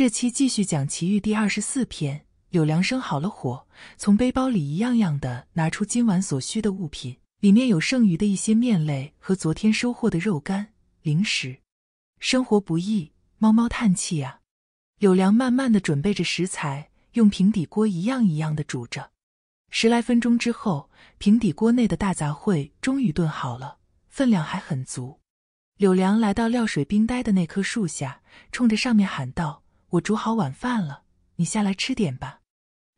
这期继续讲奇遇第二十四篇。柳良生好了火，从背包里一样样的拿出今晚所需的物品，里面有剩余的一些面类和昨天收获的肉干、零食。生活不易，猫猫叹气呀。柳良慢慢的准备着食材，用平底锅一样一样的煮着。十来分钟之后，平底锅内的大杂烩终于炖好了，分量还很足。柳良来到料水冰呆的那棵树下，冲着上面喊道。我煮好晚饭了，你下来吃点吧。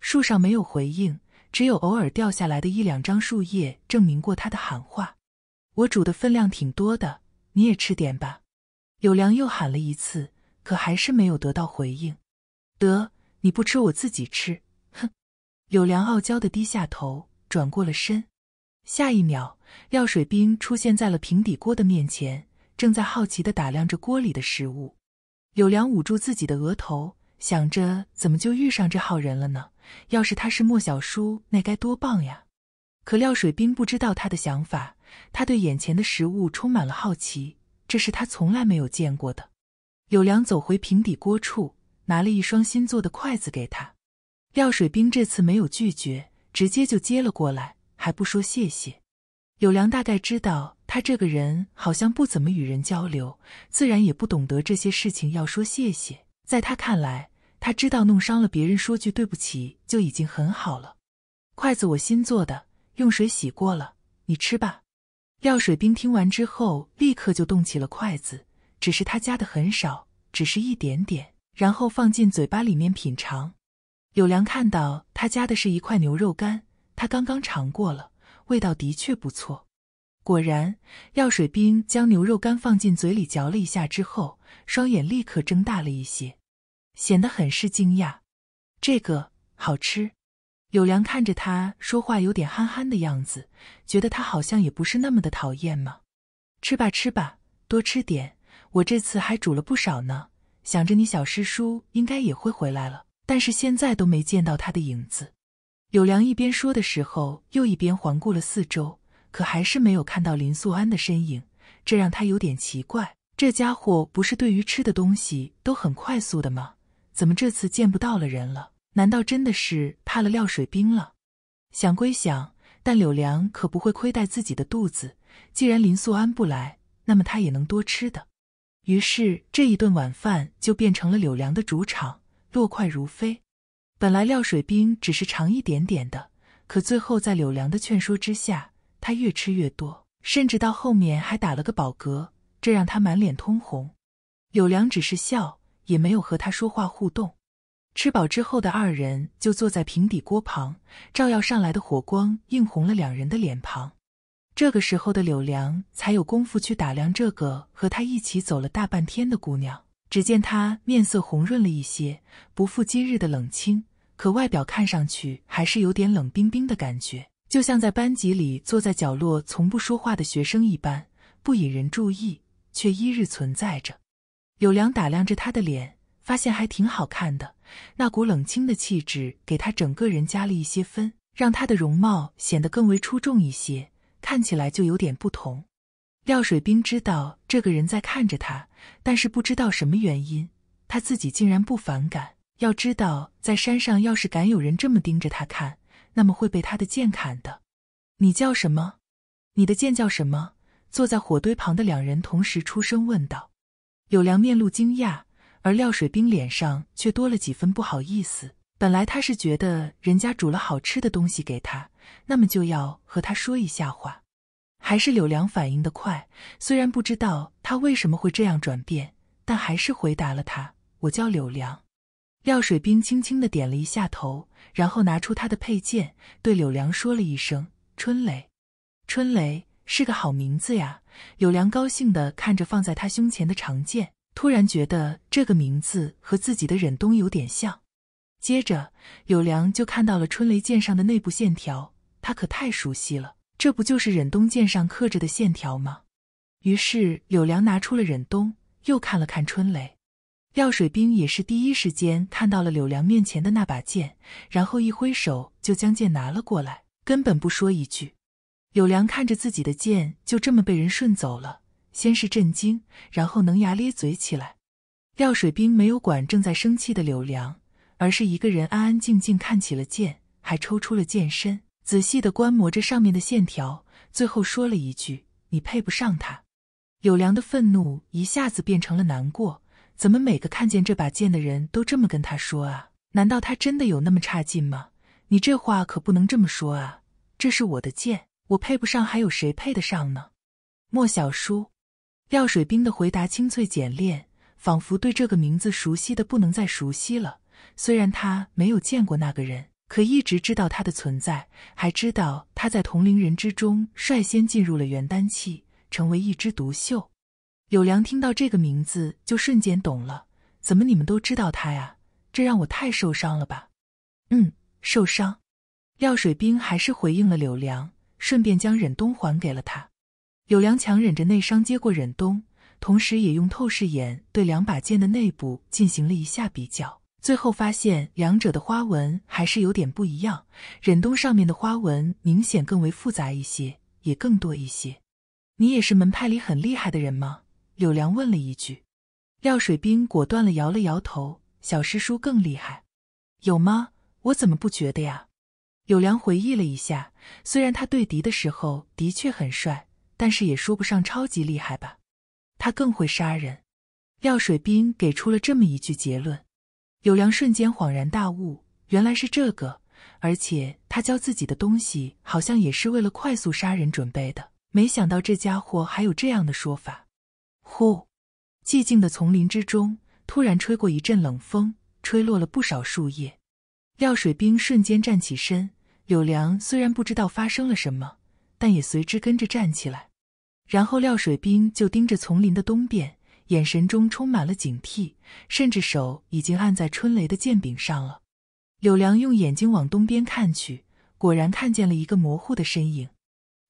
树上没有回应，只有偶尔掉下来的一两张树叶证明过他的喊话。我煮的分量挺多的，你也吃点吧。柳良又喊了一次，可还是没有得到回应。得，你不吃我自己吃。哼！柳良傲娇的低下头，转过了身。下一秒，廖水冰出现在了平底锅的面前，正在好奇的打量着锅里的食物。柳良捂住自己的额头，想着怎么就遇上这号人了呢？要是他是莫小叔，那该多棒呀！可廖水兵不知道他的想法，他对眼前的食物充满了好奇，这是他从来没有见过的。柳良走回平底锅处，拿了一双新做的筷子给他。廖水兵这次没有拒绝，直接就接了过来，还不说谢谢。柳良大概知道。他这个人好像不怎么与人交流，自然也不懂得这些事情要说谢谢。在他看来，他知道弄伤了别人，说句对不起就已经很好了。筷子我新做的，用水洗过了，你吃吧。廖水兵听完之后，立刻就动起了筷子，只是他夹的很少，只是一点点，然后放进嘴巴里面品尝。有良看到他夹的是一块牛肉干，他刚刚尝过了，味道的确不错。果然，药水兵将牛肉干放进嘴里嚼了一下之后，双眼立刻睁大了一些，显得很是惊讶。这个好吃。柳良看着他说话有点憨憨的样子，觉得他好像也不是那么的讨厌嘛。吃吧，吃吧，多吃点。我这次还煮了不少呢。想着你小师叔应该也会回来了，但是现在都没见到他的影子。柳良一边说的时候，又一边环顾了四周。可还是没有看到林素安的身影，这让他有点奇怪。这家伙不是对于吃的东西都很快速的吗？怎么这次见不到了人了？难道真的是怕了廖水兵了？想归想，但柳良可不会亏待自己的肚子。既然林素安不来，那么他也能多吃的。于是这一顿晚饭就变成了柳良的主场，落筷如飞。本来廖水兵只是尝一点点的，可最后在柳良的劝说之下。他越吃越多，甚至到后面还打了个饱嗝，这让他满脸通红。柳良只是笑，也没有和他说话互动。吃饱之后的二人就坐在平底锅旁，照耀上来的火光映红了两人的脸庞。这个时候的柳良才有功夫去打量这个和他一起走了大半天的姑娘。只见她面色红润了一些，不复今日的冷清，可外表看上去还是有点冷冰冰的感觉。就像在班级里坐在角落、从不说话的学生一般，不引人注意，却一日存在着。柳良打量着他的脸，发现还挺好看的。那股冷清的气质给他整个人加了一些分，让他的容貌显得更为出众一些，看起来就有点不同。廖水兵知道这个人在看着他，但是不知道什么原因，他自己竟然不反感。要知道，在山上，要是敢有人这么盯着他看，那么会被他的剑砍的。你叫什么？你的剑叫什么？坐在火堆旁的两人同时出声问道。柳良面露惊讶，而廖水兵脸上却多了几分不好意思。本来他是觉得人家煮了好吃的东西给他，那么就要和他说一下话。还是柳良反应的快，虽然不知道他为什么会这样转变，但还是回答了他：“我叫柳良。”廖水兵轻轻地点了一下头，然后拿出他的佩剑，对柳良说了一声：“春雷，春雷是个好名字呀。”柳良高兴地看着放在他胸前的长剑，突然觉得这个名字和自己的忍冬有点像。接着，柳良就看到了春雷剑上的内部线条，他可太熟悉了，这不就是忍冬剑上刻着的线条吗？于是，柳良拿出了忍冬，又看了看春雷。廖水兵也是第一时间看到了柳良面前的那把剑，然后一挥手就将剑拿了过来，根本不说一句。柳良看着自己的剑就这么被人顺走了，先是震惊，然后能牙咧嘴起来。廖水兵没有管正在生气的柳良，而是一个人安安静静看起了剑，还抽出了剑身，仔细的观摩着上面的线条，最后说了一句：“你配不上他。”柳良的愤怒一下子变成了难过。怎么每个看见这把剑的人都这么跟他说啊？难道他真的有那么差劲吗？你这话可不能这么说啊！这是我的剑，我配不上，还有谁配得上呢？莫小叔，廖水兵的回答清脆简练，仿佛对这个名字熟悉的不能再熟悉了。虽然他没有见过那个人，可一直知道他的存在，还知道他在同龄人之中率先进入了元丹期，成为一枝独秀。柳良听到这个名字就瞬间懂了，怎么你们都知道他呀？这让我太受伤了吧！嗯，受伤。廖水兵还是回应了柳良，顺便将忍冬还给了他。柳良强忍着内伤接过忍冬，同时也用透视眼对两把剑的内部进行了一下比较，最后发现两者的花纹还是有点不一样。忍冬上面的花纹明显更为复杂一些，也更多一些。你也是门派里很厉害的人吗？柳良问了一句，廖水兵果断了，摇了摇头。小师叔更厉害，有吗？我怎么不觉得呀？柳良回忆了一下，虽然他对敌的时候的确很帅，但是也说不上超级厉害吧。他更会杀人。廖水兵给出了这么一句结论。柳良瞬间恍然大悟，原来是这个。而且他教自己的东西，好像也是为了快速杀人准备的。没想到这家伙还有这样的说法。呼！寂静的丛林之中，突然吹过一阵冷风，吹落了不少树叶。廖水兵瞬间站起身，柳良虽然不知道发生了什么，但也随之跟着站起来。然后廖水兵就盯着丛林的东边，眼神中充满了警惕，甚至手已经按在春雷的剑柄上了。柳良用眼睛往东边看去，果然看见了一个模糊的身影。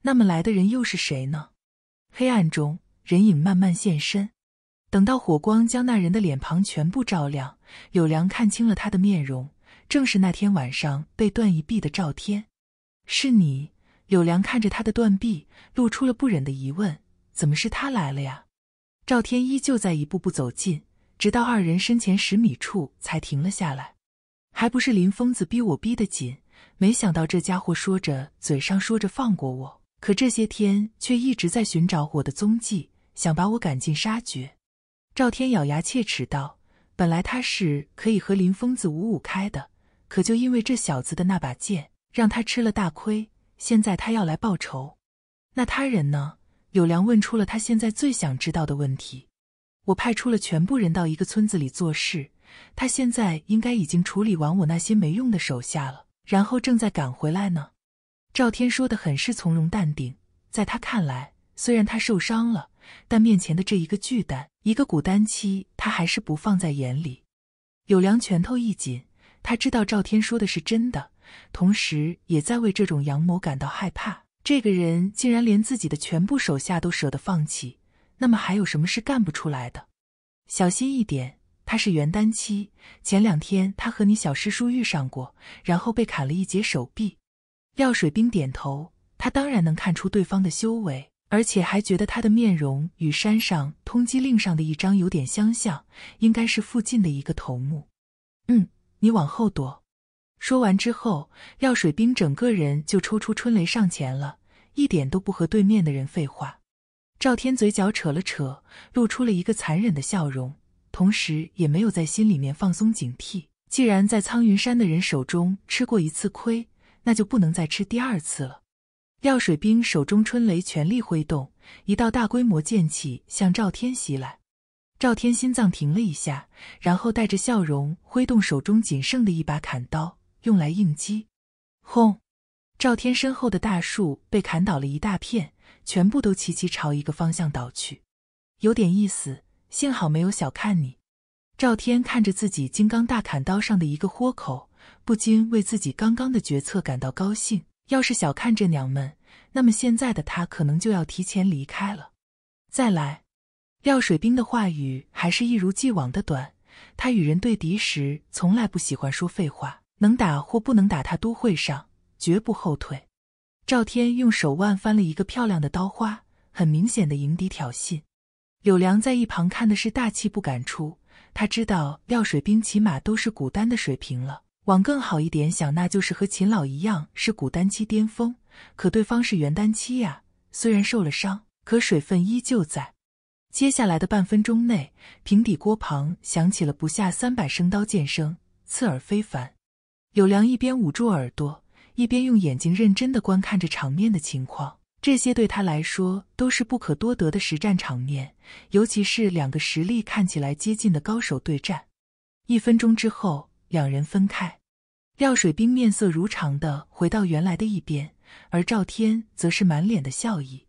那么来的人又是谁呢？黑暗中。人影慢慢现身，等到火光将那人的脸庞全部照亮，柳良看清了他的面容，正是那天晚上被断一臂的赵天。是你？柳良看着他的断臂，露出了不忍的疑问：怎么是他来了呀？赵天依旧在一步步走近，直到二人身前十米处才停了下来。还不是林疯子逼我逼得紧？没想到这家伙说着嘴上说着放过我，可这些天却一直在寻找我的踪迹。想把我赶尽杀绝，赵天咬牙切齿道：“本来他是可以和林疯子五五开的，可就因为这小子的那把剑，让他吃了大亏。现在他要来报仇，那他人呢？”有良问出了他现在最想知道的问题。我派出了全部人到一个村子里做事，他现在应该已经处理完我那些没用的手下了，然后正在赶回来呢。赵天说的很是从容淡定，在他看来，虽然他受伤了。但面前的这一个巨蛋，一个古丹期，他还是不放在眼里。有良拳头一紧，他知道赵天说的是真的，同时也在为这种阳谋感到害怕。这个人竟然连自己的全部手下都舍得放弃，那么还有什么是干不出来的？小心一点，他是元丹期。前两天他和你小师叔遇上过，然后被砍了一截手臂。廖水兵点头，他当然能看出对方的修为。而且还觉得他的面容与山上通缉令上的一张有点相像，应该是附近的一个头目。嗯，你往后躲。说完之后，药水兵整个人就抽出春雷上前了，一点都不和对面的人废话。赵天嘴角扯了扯，露出了一个残忍的笑容，同时也没有在心里面放松警惕。既然在苍云山的人手中吃过一次亏，那就不能再吃第二次了。廖水兵手中春雷全力挥动，一道大规模剑气向赵天袭来。赵天心脏停了一下，然后带着笑容挥动手中仅剩的一把砍刀，用来应击。轰！赵天身后的大树被砍倒了一大片，全部都齐齐朝一个方向倒去，有点意思。幸好没有小看你。赵天看着自己金刚大砍刀上的一个豁口，不禁为自己刚刚的决策感到高兴。要是小看这娘们，那么现在的她可能就要提前离开了。再来，廖水兵的话语还是一如既往的短，他与人对敌时从来不喜欢说废话，能打或不能打他都会上，绝不后退。赵天用手腕翻了一个漂亮的刀花，很明显的迎敌挑衅。柳良在一旁看的是大气不敢出，他知道廖水兵起码都是古丹的水平了。往更好一点想，那就是和秦老一样是古丹期巅峰，可对方是元丹期呀。虽然受了伤，可水分依旧在。接下来的半分钟内，平底锅旁响起了不下三百声刀剑声，刺耳非凡。柳良一边捂住耳朵，一边用眼睛认真的观看着场面的情况。这些对他来说都是不可多得的实战场面，尤其是两个实力看起来接近的高手对战。一分钟之后。两人分开，廖水兵面色如常的回到原来的一边，而赵天则是满脸的笑意。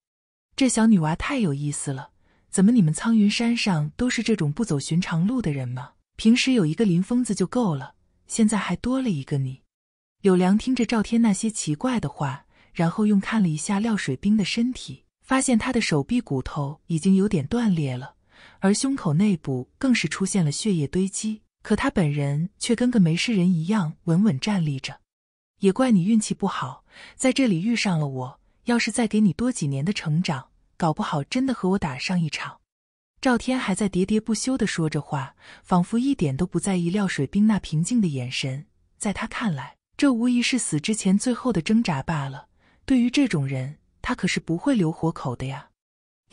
这小女娃太有意思了，怎么你们苍云山上都是这种不走寻常路的人吗？平时有一个林疯子就够了，现在还多了一个你。有良听着赵天那些奇怪的话，然后用看了一下廖水兵的身体，发现他的手臂骨头已经有点断裂了，而胸口内部更是出现了血液堆积。可他本人却跟个没事人一样稳稳站立着，也怪你运气不好，在这里遇上了我。要是再给你多几年的成长，搞不好真的和我打上一场。赵天还在喋喋不休地说着话，仿佛一点都不在意廖水兵那平静的眼神。在他看来，这无疑是死之前最后的挣扎罢了。对于这种人，他可是不会留活口的呀。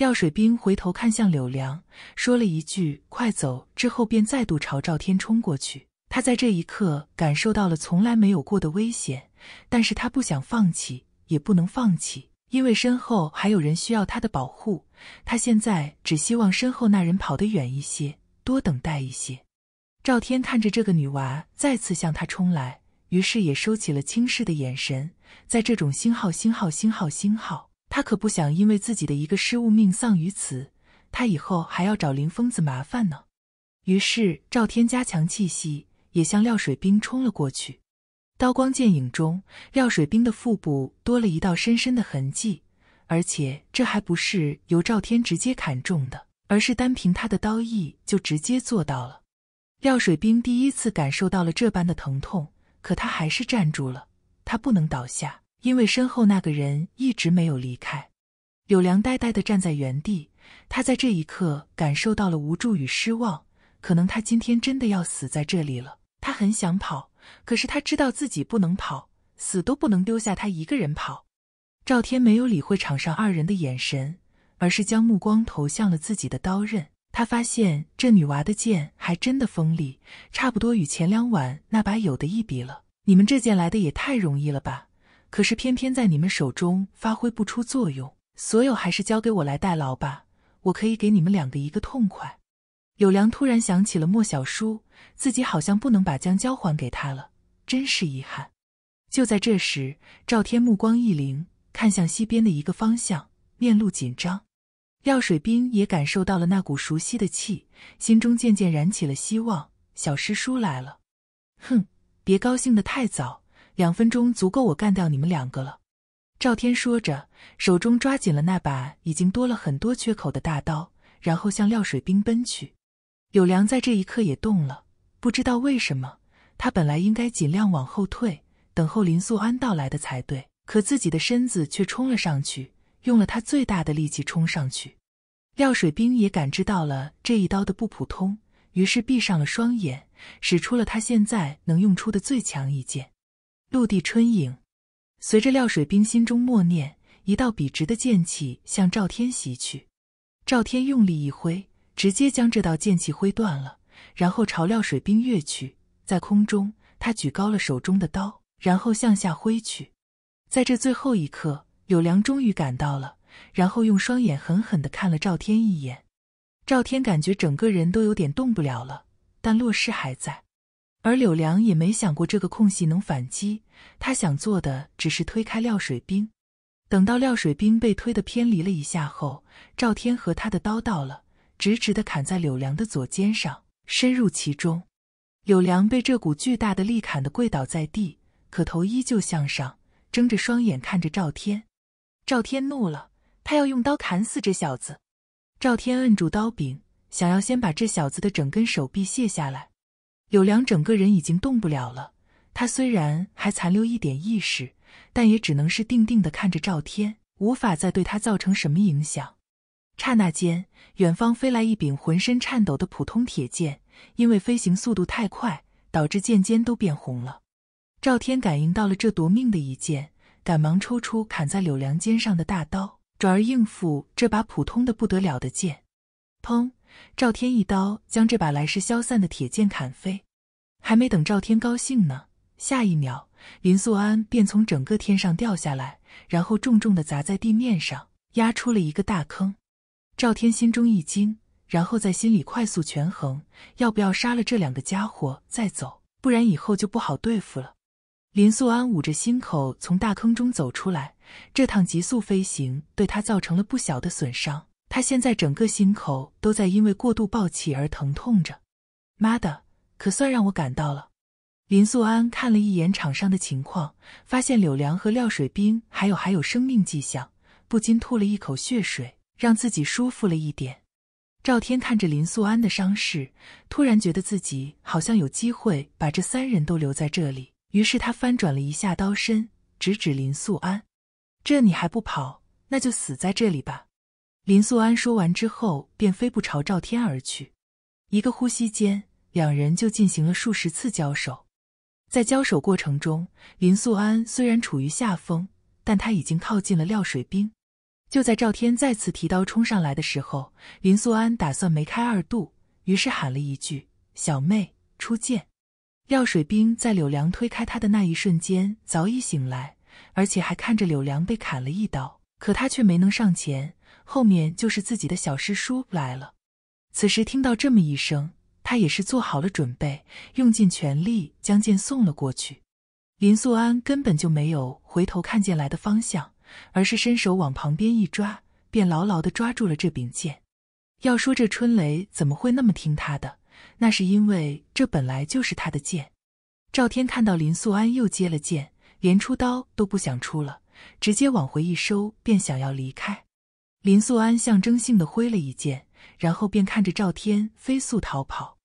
廖水兵回头看向柳良，说了一句“快走”，之后便再度朝赵天冲过去。他在这一刻感受到了从来没有过的危险，但是他不想放弃，也不能放弃，因为身后还有人需要他的保护。他现在只希望身后那人跑得远一些，多等待一些。赵天看着这个女娃再次向他冲来，于是也收起了轻视的眼神。在这种星号星号星号星号。他可不想因为自己的一个失误命丧于此，他以后还要找林疯子麻烦呢。于是赵天加强气息，也向廖水兵冲了过去。刀光剑影中，廖水兵的腹部多了一道深深的痕迹，而且这还不是由赵天直接砍中的，而是单凭他的刀意就直接做到了。廖水兵第一次感受到了这般的疼痛，可他还是站住了，他不能倒下。因为身后那个人一直没有离开，柳良呆呆地站在原地。他在这一刻感受到了无助与失望。可能他今天真的要死在这里了。他很想跑，可是他知道自己不能跑，死都不能丢下他一个人跑。赵天没有理会场上二人的眼神，而是将目光投向了自己的刀刃。他发现这女娃的剑还真的锋利，差不多与前两晚那把有的一比了。你们这剑来的也太容易了吧？可是偏偏在你们手中发挥不出作用，所有还是交给我来代劳吧。我可以给你们两个一个痛快。有良突然想起了莫小叔，自己好像不能把江交还给他了，真是遗憾。就在这时，赵天目光一灵，看向西边的一个方向，面露紧张。廖水兵也感受到了那股熟悉的气，心中渐渐燃起了希望。小师叔来了。哼，别高兴的太早。两分钟足够我干掉你们两个了。”赵天说着，手中抓紧了那把已经多了很多缺口的大刀，然后向廖水兵奔去。有良在这一刻也动了，不知道为什么，他本来应该尽量往后退，等候林素安到来的才对，可自己的身子却冲了上去，用了他最大的力气冲上去。廖水兵也感知到了这一刀的不普通，于是闭上了双眼，使出了他现在能用出的最强一剑。陆地春影，随着廖水兵心中默念，一道笔直的剑气向赵天袭去。赵天用力一挥，直接将这道剑气挥断了，然后朝廖水兵跃去。在空中，他举高了手中的刀，然后向下挥去。在这最后一刻，柳良终于赶到了，然后用双眼狠狠的看了赵天一眼。赵天感觉整个人都有点动不了了，但落势还在。而柳良也没想过这个空隙能反击，他想做的只是推开廖水兵。等到廖水兵被推得偏离了一下后，赵天和他的刀到了，直直的砍在柳良的左肩上，深入其中。柳良被这股巨大的力砍得跪倒在地，可头依旧向上，睁着双眼看着赵天。赵天怒了，他要用刀砍死这小子。赵天摁住刀柄，想要先把这小子的整根手臂卸下来。柳良整个人已经动不了了。他虽然还残留一点意识，但也只能是定定地看着赵天，无法再对他造成什么影响。刹那间，远方飞来一柄浑身颤抖的普通铁剑，因为飞行速度太快，导致剑尖都变红了。赵天感应到了这夺命的一剑，赶忙抽出砍在柳良肩上的大刀，转而应付这把普通的不得了的剑。砰！赵天一刀将这把来势消散的铁剑砍飞，还没等赵天高兴呢，下一秒林素安便从整个天上掉下来，然后重重的砸在地面上，压出了一个大坑。赵天心中一惊，然后在心里快速权衡，要不要杀了这两个家伙再走，不然以后就不好对付了。林素安捂着心口从大坑中走出来，这趟急速飞行对他造成了不小的损伤。他现在整个心口都在因为过度暴起而疼痛着，妈的，可算让我赶到了。林素安看了一眼场上的情况，发现柳良和廖水兵还有还有生命迹象，不禁吐了一口血水，让自己舒服了一点。赵天看着林素安的伤势，突然觉得自己好像有机会把这三人都留在这里，于是他翻转了一下刀身，直指林素安：“这你还不跑？那就死在这里吧。”林素安说完之后，便飞步朝赵天而去。一个呼吸间，两人就进行了数十次交手。在交手过程中，林素安虽然处于下风，但他已经靠近了廖水冰。就在赵天再次提刀冲上来的时候，林素安打算梅开二度，于是喊了一句：“小妹，出剑！”廖水兵在柳良推开他的那一瞬间早已醒来，而且还看着柳良被砍了一刀，可他却没能上前。后面就是自己的小师叔来了，此时听到这么一声，他也是做好了准备，用尽全力将剑送了过去。林素安根本就没有回头看见来的方向，而是伸手往旁边一抓，便牢牢的抓住了这柄剑。要说这春雷怎么会那么听他的，那是因为这本来就是他的剑。赵天看到林素安又接了剑，连出刀都不想出了，直接往回一收，便想要离开。林素安象征性的挥了一剑，然后便看着赵天飞速逃跑。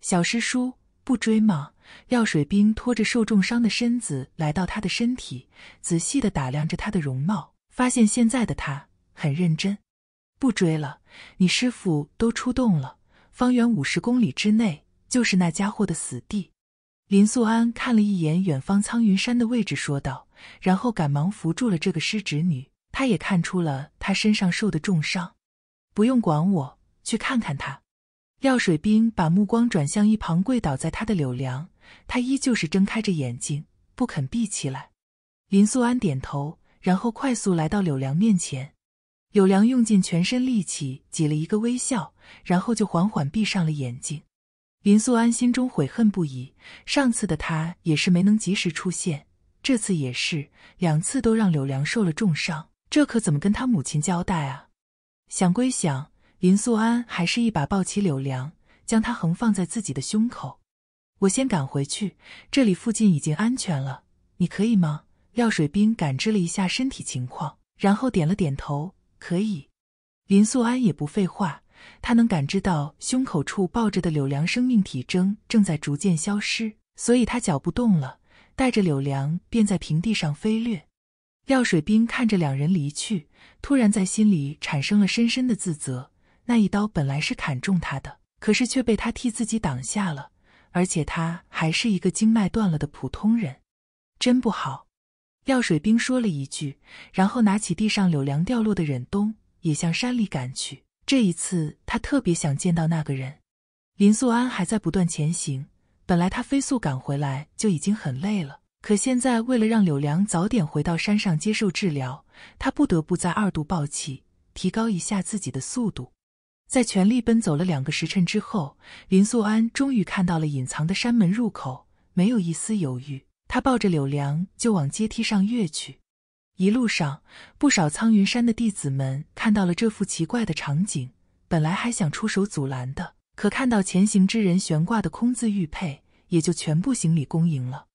小师叔不追吗？廖水兵拖着受重伤的身子来到他的身体，仔细的打量着他的容貌，发现现在的他很认真。不追了，你师傅都出动了，方圆五十公里之内就是那家伙的死地。林素安看了一眼远方苍云山的位置，说道，然后赶忙扶住了这个师侄女。他也看出了他身上受的重伤，不用管我，去看看他。廖水兵把目光转向一旁跪倒在他的柳良，他依旧是睁开着眼睛，不肯闭起来。林素安点头，然后快速来到柳良面前。柳良用尽全身力气挤了一个微笑，然后就缓缓闭上了眼睛。林素安心中悔恨不已，上次的他也是没能及时出现，这次也是，两次都让柳良受了重伤。这可怎么跟他母亲交代啊？想归想，林素安还是一把抱起柳良，将他横放在自己的胸口。我先赶回去，这里附近已经安全了，你可以吗？廖水兵感知了一下身体情况，然后点了点头，可以。林素安也不废话，他能感知到胸口处抱着的柳良生命体征正在逐渐消失，所以他脚不动了，带着柳良便在平地上飞掠。廖水兵看着两人离去，突然在心里产生了深深的自责。那一刀本来是砍中他的，可是却被他替自己挡下了，而且他还是一个经脉断了的普通人，真不好。廖水兵说了一句，然后拿起地上柳梁掉落的忍冬，也向山里赶去。这一次，他特别想见到那个人。林素安还在不断前行，本来他飞速赶回来就已经很累了。可现在，为了让柳良早点回到山上接受治疗，他不得不在二度暴气，提高一下自己的速度。在全力奔走了两个时辰之后，林素安终于看到了隐藏的山门入口，没有一丝犹豫，他抱着柳良就往阶梯上跃去。一路上，不少苍云山的弟子们看到了这幅奇怪的场景，本来还想出手阻拦的，可看到前行之人悬挂的空字玉佩，也就全部行礼恭迎了。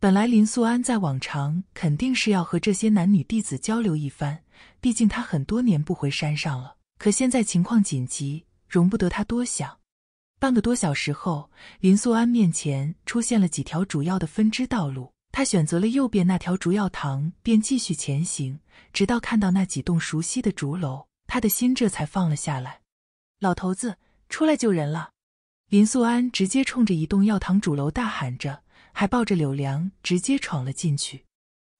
本来林素安在往常肯定是要和这些男女弟子交流一番，毕竟他很多年不回山上了。可现在情况紧急，容不得他多想。半个多小时后，林素安面前出现了几条主要的分支道路，他选择了右边那条竹药堂，便继续前行，直到看到那几栋熟悉的竹楼，他的心这才放了下来。老头子，出来救人了！林素安直接冲着一栋药堂主楼大喊着。还抱着柳良直接闯了进去。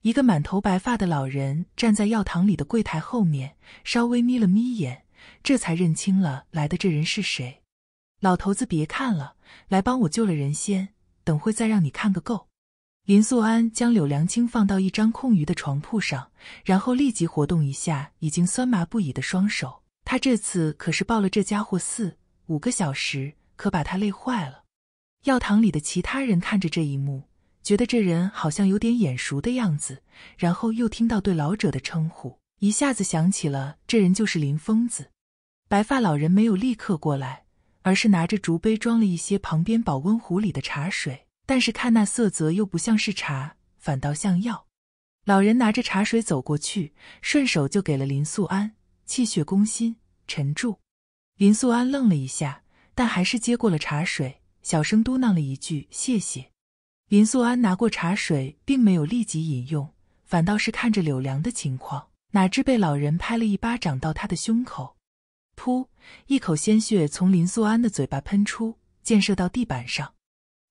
一个满头白发的老人站在药堂里的柜台后面，稍微眯了眯眼，这才认清了来的这人是谁。老头子，别看了，来帮我救了人先，等会再让你看个够。林素安将柳良清放到一张空余的床铺上，然后立即活动一下已经酸麻不已的双手。他这次可是抱了这家伙四五个小时，可把他累坏了。药堂里的其他人看着这一幕，觉得这人好像有点眼熟的样子，然后又听到对老者的称呼，一下子想起了这人就是林疯子。白发老人没有立刻过来，而是拿着竹杯装了一些旁边保温壶里的茶水，但是看那色泽又不像是茶，反倒像药。老人拿着茶水走过去，顺手就给了林素安：“气血攻心，沉住。”林素安愣了一下，但还是接过了茶水。小声嘟囔了一句：“谢谢。”林素安拿过茶水，并没有立即饮用，反倒是看着柳良的情况。哪知被老人拍了一巴掌到他的胸口，噗，一口鲜血从林素安的嘴巴喷出，溅射到地板上。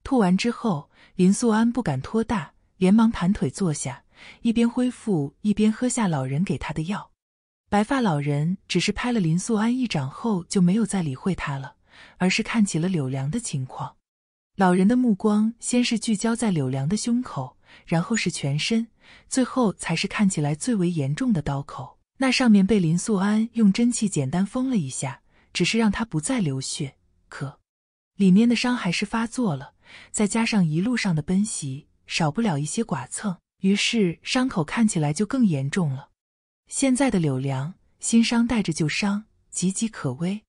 吐完之后，林素安不敢拖大，连忙盘腿坐下，一边恢复一边喝下老人给他的药。白发老人只是拍了林素安一掌后，就没有再理会他了。而是看起了柳良的情况。老人的目光先是聚焦在柳良的胸口，然后是全身，最后才是看起来最为严重的刀口。那上面被林素安用针器简单封了一下，只是让他不再流血，可里面的伤还是发作了。再加上一路上的奔袭，少不了一些剐蹭，于是伤口看起来就更严重了。现在的柳良，新伤带着旧伤，岌岌可危。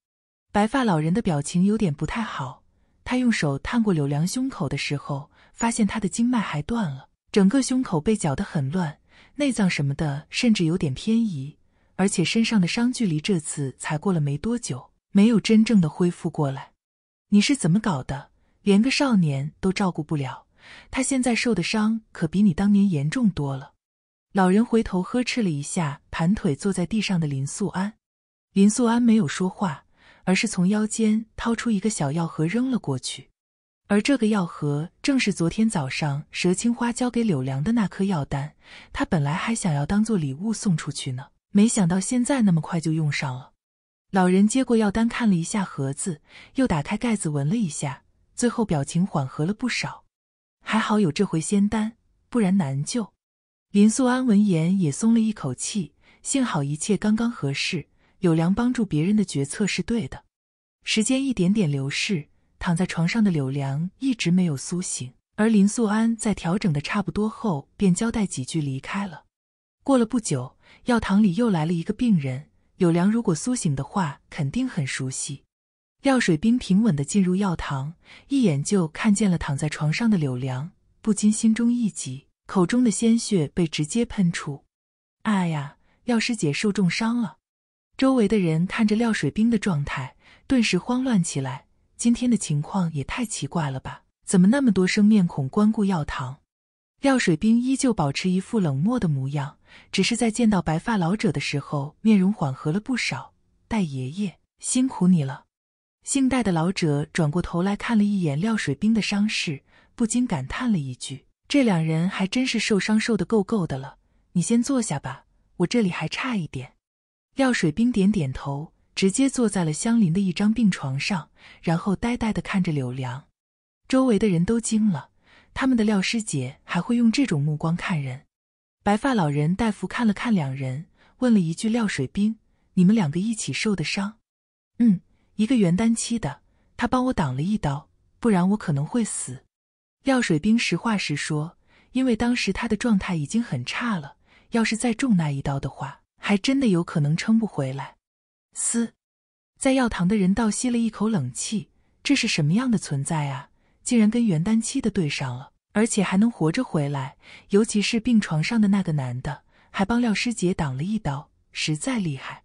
白发老人的表情有点不太好。他用手探过柳良胸口的时候，发现他的经脉还断了，整个胸口被搅得很乱，内脏什么的甚至有点偏移，而且身上的伤距离这次才过了没多久，没有真正的恢复过来。你是怎么搞的？连个少年都照顾不了。他现在受的伤可比你当年严重多了。老人回头呵斥了一下盘腿坐在地上的林素安。林素安没有说话。而是从腰间掏出一个小药盒扔了过去，而这个药盒正是昨天早上蛇青花交给柳良的那颗药丹。他本来还想要当做礼物送出去呢，没想到现在那么快就用上了。老人接过药丹，看了一下盒子，又打开盖子闻了一下，最后表情缓和了不少。还好有这回仙丹，不然难救。林素安闻言也松了一口气，幸好一切刚刚合适。柳良帮助别人的决策是对的。时间一点点流逝，躺在床上的柳良一直没有苏醒。而林素安在调整的差不多后，便交代几句离开了。过了不久，药堂里又来了一个病人。柳良如果苏醒的话，肯定很熟悉。药水兵平稳的进入药堂，一眼就看见了躺在床上的柳良，不禁心中一急，口中的鲜血被直接喷出。哎呀，药师姐受重伤了！周围的人看着廖水兵的状态，顿时慌乱起来。今天的情况也太奇怪了吧？怎么那么多生面孔光顾药堂？廖水兵依旧保持一副冷漠的模样，只是在见到白发老者的时候，面容缓和了不少。戴爷爷，辛苦你了。姓戴的老者转过头来看了一眼廖水兵的伤势，不禁感叹了一句：“这两人还真是受伤受的够够的了。”你先坐下吧，我这里还差一点。廖水兵点点头，直接坐在了相邻的一张病床上，然后呆呆的看着柳良。周围的人都惊了，他们的廖师姐还会用这种目光看人。白发老人大夫看了看两人，问了一句：“廖水兵，你们两个一起受的伤？”“嗯，一个元丹期的，他帮我挡了一刀，不然我可能会死。”廖水兵实话实说，因为当时他的状态已经很差了，要是再中那一刀的话。还真的有可能撑不回来。嘶，在药堂的人倒吸了一口冷气，这是什么样的存在啊？竟然跟袁丹七的对上了，而且还能活着回来。尤其是病床上的那个男的，还帮廖师姐挡了一刀，实在厉害。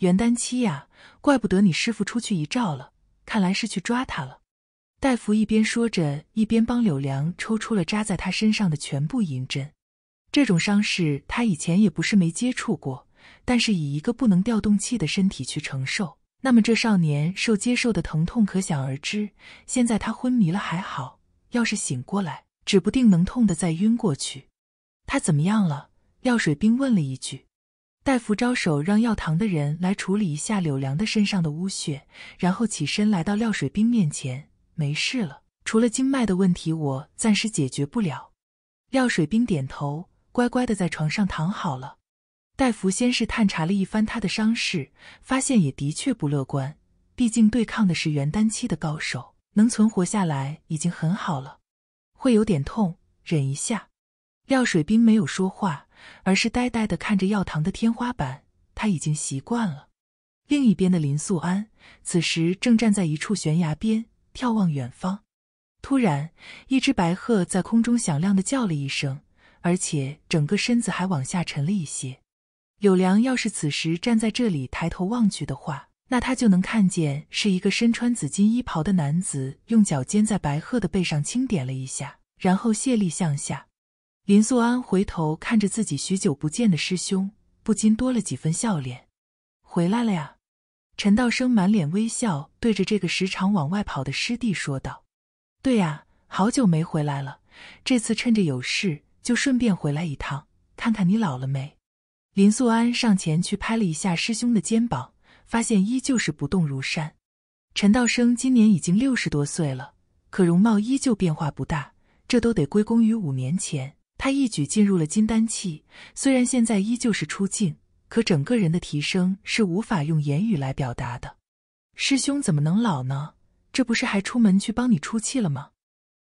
袁丹七呀，怪不得你师傅出去一照了，看来是去抓他了。大夫一边说着，一边帮柳良抽出了扎在他身上的全部银针。这种伤势，他以前也不是没接触过。但是以一个不能调动气的身体去承受，那么这少年受接受的疼痛可想而知。现在他昏迷了还好，要是醒过来，指不定能痛得再晕过去。他怎么样了？廖水兵问了一句。大夫招手让药堂的人来处理一下柳良的身上的污血，然后起身来到廖水兵面前。没事了，除了经脉的问题，我暂时解决不了。廖水兵点头，乖乖的在床上躺好了。戴福先是探查了一番他的伤势，发现也的确不乐观。毕竟对抗的是元丹期的高手，能存活下来已经很好了。会有点痛，忍一下。廖水兵没有说话，而是呆呆地看着药堂的天花板。他已经习惯了。另一边的林素安此时正站在一处悬崖边眺望远方，突然，一只白鹤在空中响亮地叫了一声，而且整个身子还往下沉了一些。柳良要是此时站在这里抬头望去的话，那他就能看见是一个身穿紫金衣袍的男子用脚尖在白鹤的背上轻点了一下，然后卸力向下。林素安回头看着自己许久不见的师兄，不禁多了几分笑脸。回来了呀？陈道生满脸微笑，对着这个时常往外跑的师弟说道：“对呀，好久没回来了。这次趁着有事，就顺便回来一趟，看看你老了没。”林素安上前去拍了一下师兄的肩膀，发现依旧是不动如山。陈道生今年已经六十多岁了，可容貌依旧变化不大，这都得归功于五年前他一举进入了金丹期。虽然现在依旧是出镜，可整个人的提升是无法用言语来表达的。师兄怎么能老呢？这不是还出门去帮你出气了吗？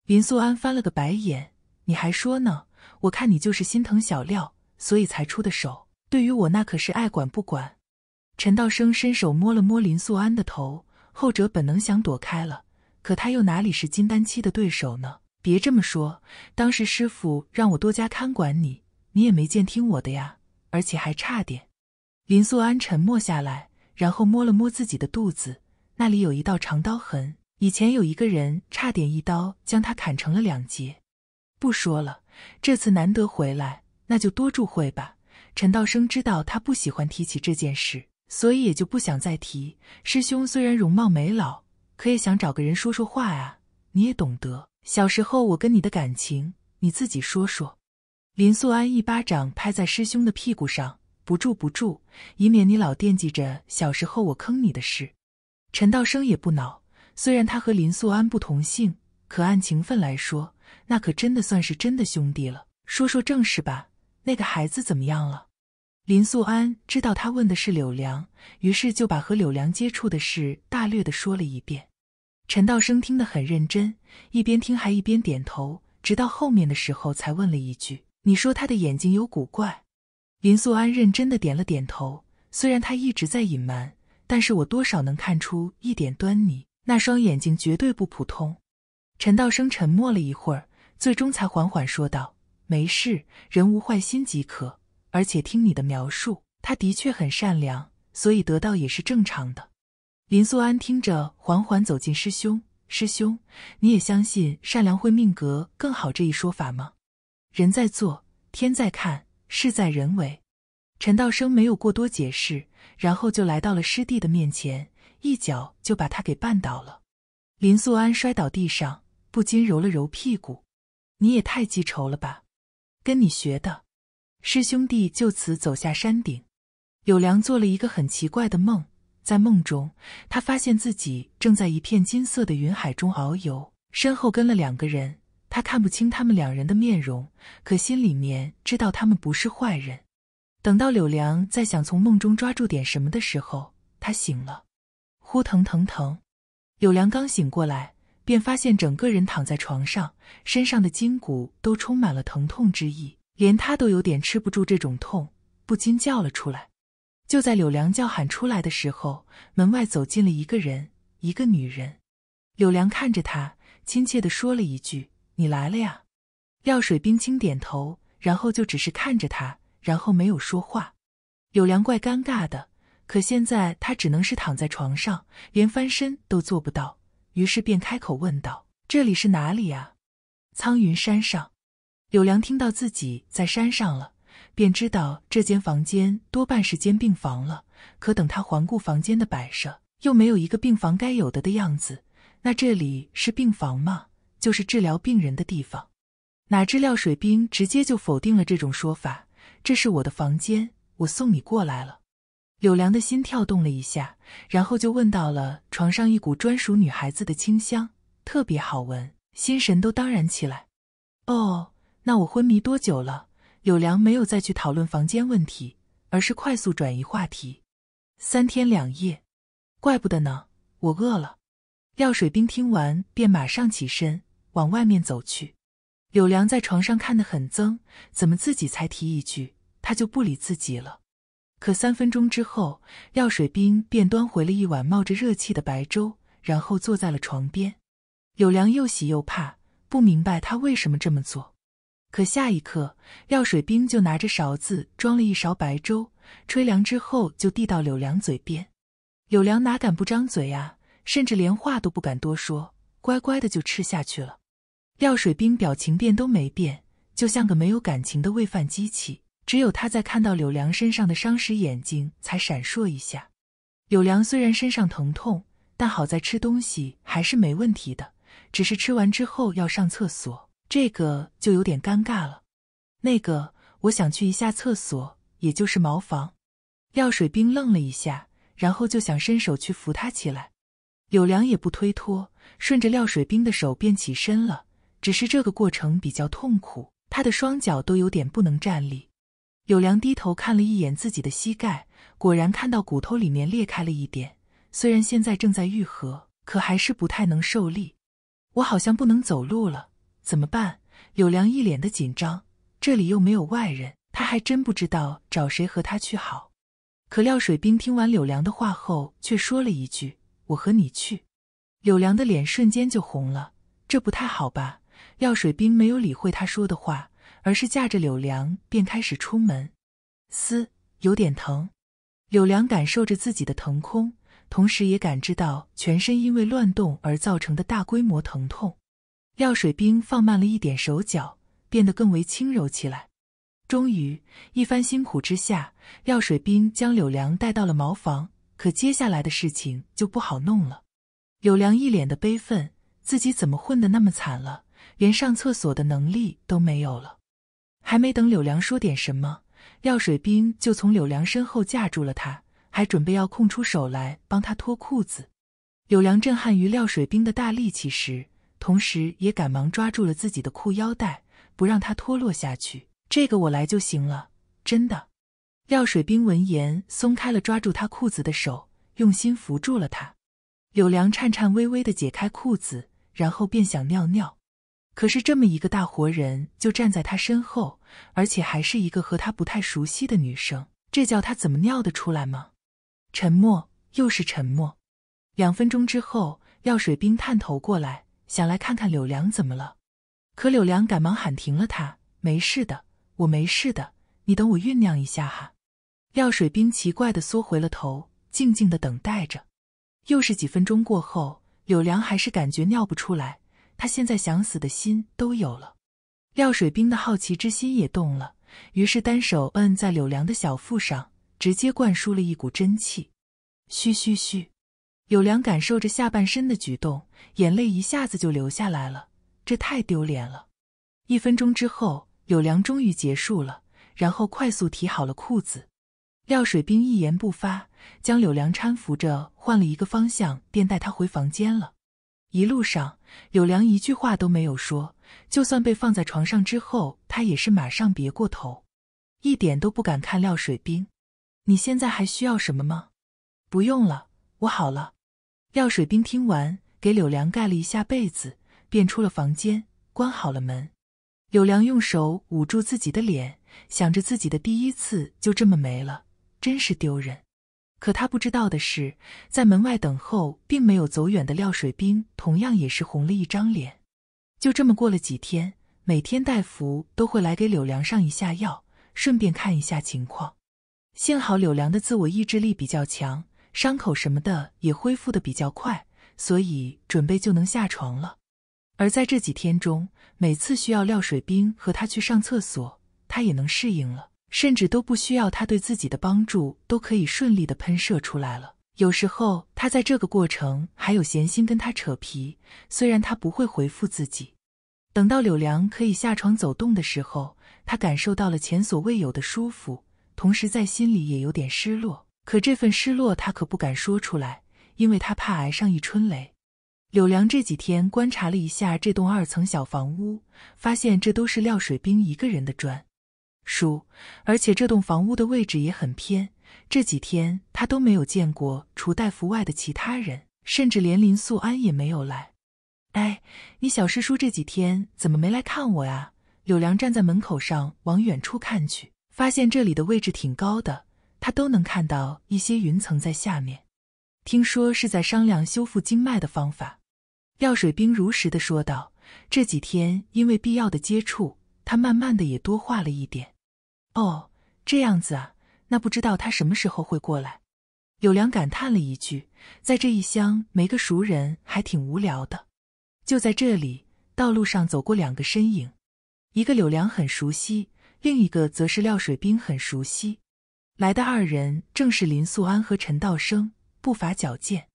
林素安翻了个白眼，你还说呢？我看你就是心疼小廖，所以才出的手。对于我那可是爱管不管。陈道生伸手摸了摸林素安的头，后者本能想躲开了，可他又哪里是金丹期的对手呢？别这么说，当时师傅让我多加看管你，你也没见听我的呀，而且还差点。林素安沉默下来，然后摸了摸自己的肚子，那里有一道长刀痕，以前有一个人差点一刀将他砍成了两截。不说了，这次难得回来，那就多住会吧。陈道生知道他不喜欢提起这件事，所以也就不想再提。师兄虽然容貌没老，可也想找个人说说话啊！你也懂得。小时候我跟你的感情，你自己说说。林素安一巴掌拍在师兄的屁股上，不住不住，以免你老惦记着小时候我坑你的事。陈道生也不恼，虽然他和林素安不同姓，可按情分来说，那可真的算是真的兄弟了。说说正事吧。那个孩子怎么样了？林素安知道他问的是柳良，于是就把和柳良接触的事大略的说了一遍。陈道生听得很认真，一边听还一边点头，直到后面的时候才问了一句：“你说他的眼睛有古怪？”林素安认真的点了点头，虽然他一直在隐瞒，但是我多少能看出一点端倪，那双眼睛绝对不普通。陈道生沉默了一会儿，最终才缓缓说道。没事，人无坏心即可。而且听你的描述，他的确很善良，所以得到也是正常的。林素安听着，缓缓走近师兄。师兄，你也相信善良会命格更好这一说法吗？人在做，天在看，事在人为。陈道生没有过多解释，然后就来到了师弟的面前，一脚就把他给绊倒了。林素安摔倒地上，不禁揉了揉屁股。你也太记仇了吧！跟你学的，师兄弟就此走下山顶。柳良做了一个很奇怪的梦，在梦中，他发现自己正在一片金色的云海中遨游，身后跟了两个人。他看不清他们两人的面容，可心里面知道他们不是坏人。等到柳良再想从梦中抓住点什么的时候，他醒了，呼腾腾腾，柳良刚醒过来。便发现整个人躺在床上，身上的筋骨都充满了疼痛之意，连他都有点吃不住这种痛，不禁叫了出来。就在柳良叫喊出来的时候，门外走进了一个人，一个女人。柳良看着她，亲切地说了一句：“你来了呀。”廖水冰轻点头，然后就只是看着他，然后没有说话。柳良怪尴尬的，可现在他只能是躺在床上，连翻身都做不到。于是便开口问道：“这里是哪里呀？”苍云山上，柳良听到自己在山上了，便知道这间房间多半是间病房了。可等他环顾房间的摆设，又没有一个病房该有的的样子，那这里是病房吗？就是治疗病人的地方？哪知廖水兵直接就否定了这种说法：“这是我的房间，我送你过来了。”柳良的心跳动了一下，然后就闻到了床上一股专属女孩子的清香，特别好闻，心神都当然起来。哦，那我昏迷多久了？柳良没有再去讨论房间问题，而是快速转移话题。三天两夜，怪不得呢。我饿了。廖水兵听完便马上起身往外面走去。柳良在床上看得很憎，怎么自己才提一句，他就不理自己了。可三分钟之后，药水兵便端回了一碗冒着热气的白粥，然后坐在了床边。柳良又喜又怕，不明白他为什么这么做。可下一刻，药水兵就拿着勺子装了一勺白粥，吹凉之后就递到柳良嘴边。柳良哪敢不张嘴呀？甚至连话都不敢多说，乖乖的就吃下去了。药水兵表情变都没变，就像个没有感情的喂饭机器。只有他在看到柳良身上的伤时，眼睛才闪烁一下。柳良虽然身上疼痛，但好在吃东西还是没问题的，只是吃完之后要上厕所，这个就有点尴尬了。那个，我想去一下厕所，也就是茅房。廖水兵愣了一下，然后就想伸手去扶他起来。柳良也不推脱，顺着廖水兵的手便起身了，只是这个过程比较痛苦，他的双脚都有点不能站立。柳良低头看了一眼自己的膝盖，果然看到骨头里面裂开了一点。虽然现在正在愈合，可还是不太能受力。我好像不能走路了，怎么办？柳良一脸的紧张。这里又没有外人，他还真不知道找谁和他去好。可廖水兵听完柳良的话后，却说了一句：“我和你去。”柳良的脸瞬间就红了。这不太好吧？廖水兵没有理会他说的话。而是架着柳良便开始出门，嘶，有点疼。柳良感受着自己的腾空，同时也感知到全身因为乱动而造成的大规模疼痛。廖水兵放慢了一点手脚，变得更为轻柔起来。终于，一番辛苦之下，廖水兵将柳良带到了茅房。可接下来的事情就不好弄了。柳良一脸的悲愤，自己怎么混得那么惨了，连上厕所的能力都没有了。还没等柳良说点什么，廖水兵就从柳良身后架住了他，还准备要空出手来帮他脱裤子。柳良震撼于廖水兵的大力气时，同时也赶忙抓住了自己的裤腰带，不让它脱落下去。这个我来就行了，真的。廖水兵闻言松开了抓住他裤子的手，用心扶住了他。柳良颤颤巍巍地解开裤子，然后便想尿尿。可是这么一个大活人就站在他身后，而且还是一个和他不太熟悉的女生，这叫他怎么尿得出来吗？沉默，又是沉默。两分钟之后，廖水兵探头过来，想来看看柳良怎么了。可柳良赶忙喊停了他：“没事的，我没事的，你等我酝酿一下哈。”廖水兵奇怪的缩回了头，静静的等待着。又是几分钟过后，柳良还是感觉尿不出来。他现在想死的心都有了，廖水兵的好奇之心也动了，于是单手摁在柳良的小腹上，直接灌输了一股真气。嘘嘘嘘！柳良感受着下半身的举动，眼泪一下子就流下来了，这太丢脸了。一分钟之后，柳良终于结束了，然后快速提好了裤子。廖水兵一言不发，将柳良搀扶着换了一个方向，便带他回房间了。一路上，柳良一句话都没有说。就算被放在床上之后，他也是马上别过头，一点都不敢看廖水兵。你现在还需要什么吗？不用了，我好了。廖水兵听完，给柳良盖了一下被子，便出了房间，关好了门。柳良用手捂住自己的脸，想着自己的第一次就这么没了，真是丢人。可他不知道的是，在门外等候并没有走远的廖水兵，同样也是红了一张脸。就这么过了几天，每天大夫都会来给柳良上一下药，顺便看一下情况。幸好柳良的自我意志力比较强，伤口什么的也恢复的比较快，所以准备就能下床了。而在这几天中，每次需要廖水兵和他去上厕所，他也能适应了。甚至都不需要他对自己的帮助，都可以顺利的喷射出来了。有时候他在这个过程还有闲心跟他扯皮，虽然他不会回复自己。等到柳良可以下床走动的时候，他感受到了前所未有的舒服，同时在心里也有点失落。可这份失落他可不敢说出来，因为他怕挨上一春雷。柳良这几天观察了一下这栋二层小房屋，发现这都是廖水兵一个人的砖。叔，而且这栋房屋的位置也很偏。这几天他都没有见过除大福外的其他人，甚至连林素安也没有来。哎，你小师叔这几天怎么没来看我呀？柳良站在门口上，往远处看去，发现这里的位置挺高的，他都能看到一些云层在下面。听说是在商量修复经脉的方法。廖水兵如实的说道：“这几天因为必要的接触，他慢慢的也多画了一点。”哦，这样子啊，那不知道他什么时候会过来。柳良感叹了一句：“在这一乡没个熟人，还挺无聊的。”就在这里，道路上走过两个身影，一个柳良很熟悉，另一个则是廖水兵很熟悉。来的二人正是林素安和陈道生，步伐矫健。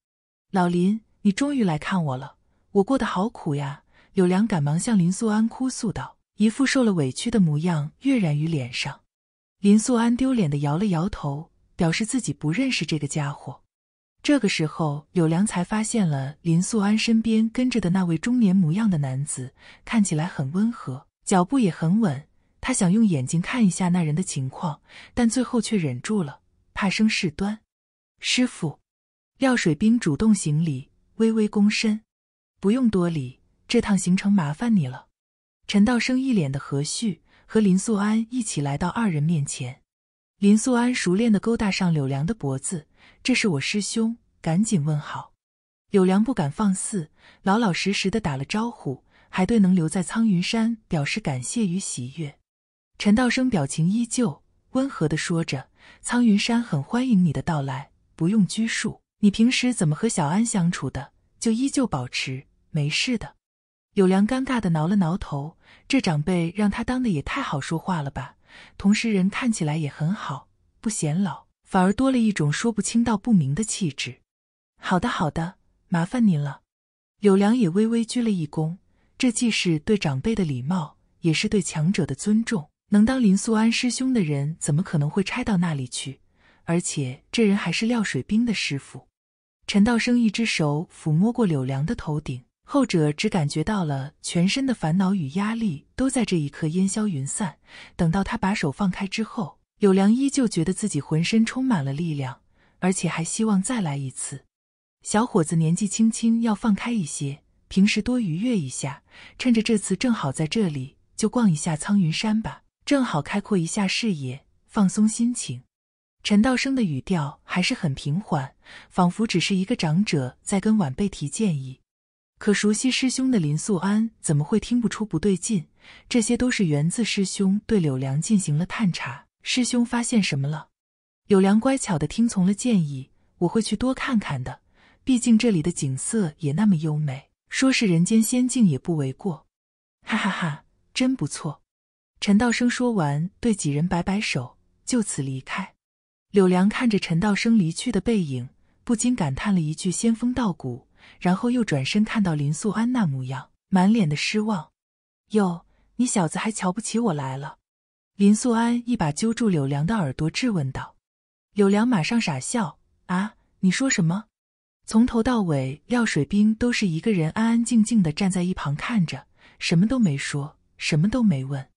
老林，你终于来看我了，我过得好苦呀！柳良赶忙向林素安哭诉道，一副受了委屈的模样跃然于脸上。林素安丢脸的摇了摇头，表示自己不认识这个家伙。这个时候，柳良才发现了林素安身边跟着的那位中年模样的男子，看起来很温和，脚步也很稳。他想用眼睛看一下那人的情况，但最后却忍住了，怕生事端。师傅，廖水兵主动行礼，微微躬身。不用多礼，这趟行程麻烦你了。陈道生一脸的和煦。和林素安一起来到二人面前，林素安熟练的勾搭上柳良的脖子。这是我师兄，赶紧问好。柳良不敢放肆，老老实实的打了招呼，还对能留在苍云山表示感谢与喜悦。陈道生表情依旧温和的说着：“苍云山很欢迎你的到来，不用拘束。你平时怎么和小安相处的，就依旧保持，没事的。”柳良尴尬的挠了挠头，这长辈让他当的也太好说话了吧？同时人看起来也很好，不显老，反而多了一种说不清道不明的气质。好的，好的，麻烦您了。柳良也微微鞠了一躬，这既是对长辈的礼貌，也是对强者的尊重。能当林素安师兄的人，怎么可能会差到那里去？而且这人还是廖水兵的师傅。陈道生一只手抚摸过柳良的头顶。后者只感觉到了全身的烦恼与压力都在这一刻烟消云散。等到他把手放开之后，柳良依旧觉得自己浑身充满了力量，而且还希望再来一次。小伙子年纪轻轻，要放开一些，平时多愉悦一下。趁着这次正好在这里，就逛一下苍云山吧，正好开阔一下视野，放松心情。陈道生的语调还是很平缓，仿佛只是一个长者在跟晚辈提建议。可熟悉师兄的林素安怎么会听不出不对劲？这些都是源自师兄对柳良进行了探查。师兄发现什么了？柳良乖巧的听从了建议，我会去多看看的。毕竟这里的景色也那么优美，说是人间仙境也不为过。哈哈哈，真不错。陈道生说完，对几人摆摆手，就此离开。柳良看着陈道生离去的背影，不禁感叹了一句：“仙风道骨。”然后又转身看到林素安那模样，满脸的失望。哟，你小子还瞧不起我来了！林素安一把揪住柳良的耳朵质问道。柳良马上傻笑：“啊，你说什么？”从头到尾，廖水兵都是一个人，安安静静的站在一旁看着，什么都没说，什么都没问。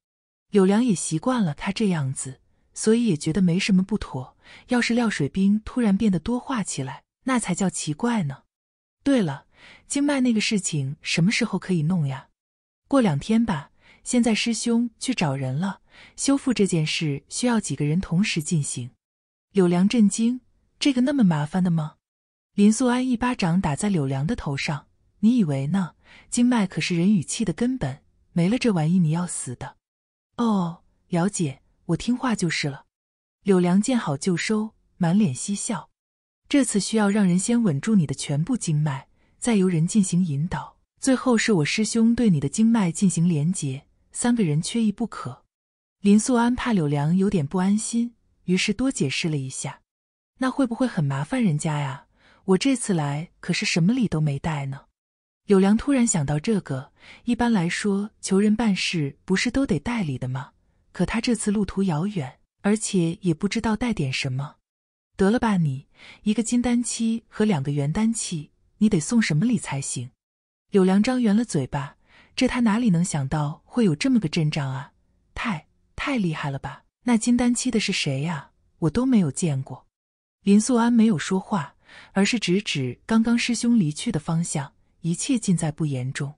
柳良也习惯了他这样子，所以也觉得没什么不妥。要是廖水兵突然变得多话起来，那才叫奇怪呢。对了，经脉那个事情什么时候可以弄呀？过两天吧。现在师兄去找人了，修复这件事需要几个人同时进行。柳良震惊：这个那么麻烦的吗？林素安一巴掌打在柳良的头上：“你以为呢？经脉可是人与气的根本，没了这玩意，你要死的。”哦，了解，我听话就是了。柳良见好就收，满脸嬉笑。这次需要让人先稳住你的全部经脉，再由人进行引导，最后是我师兄对你的经脉进行连接，三个人缺一不可。林素安怕柳良有点不安心，于是多解释了一下。那会不会很麻烦人家呀？我这次来可是什么礼都没带呢。柳良突然想到这个，一般来说求人办事不是都得带礼的吗？可他这次路途遥远，而且也不知道带点什么。得了吧你一个金丹期和两个元丹期，你得送什么礼才行？柳良张圆了嘴巴，这他哪里能想到会有这么个阵仗啊！太太厉害了吧？那金丹期的是谁呀？我都没有见过。林素安没有说话，而是指指刚刚师兄离去的方向，一切尽在不言中。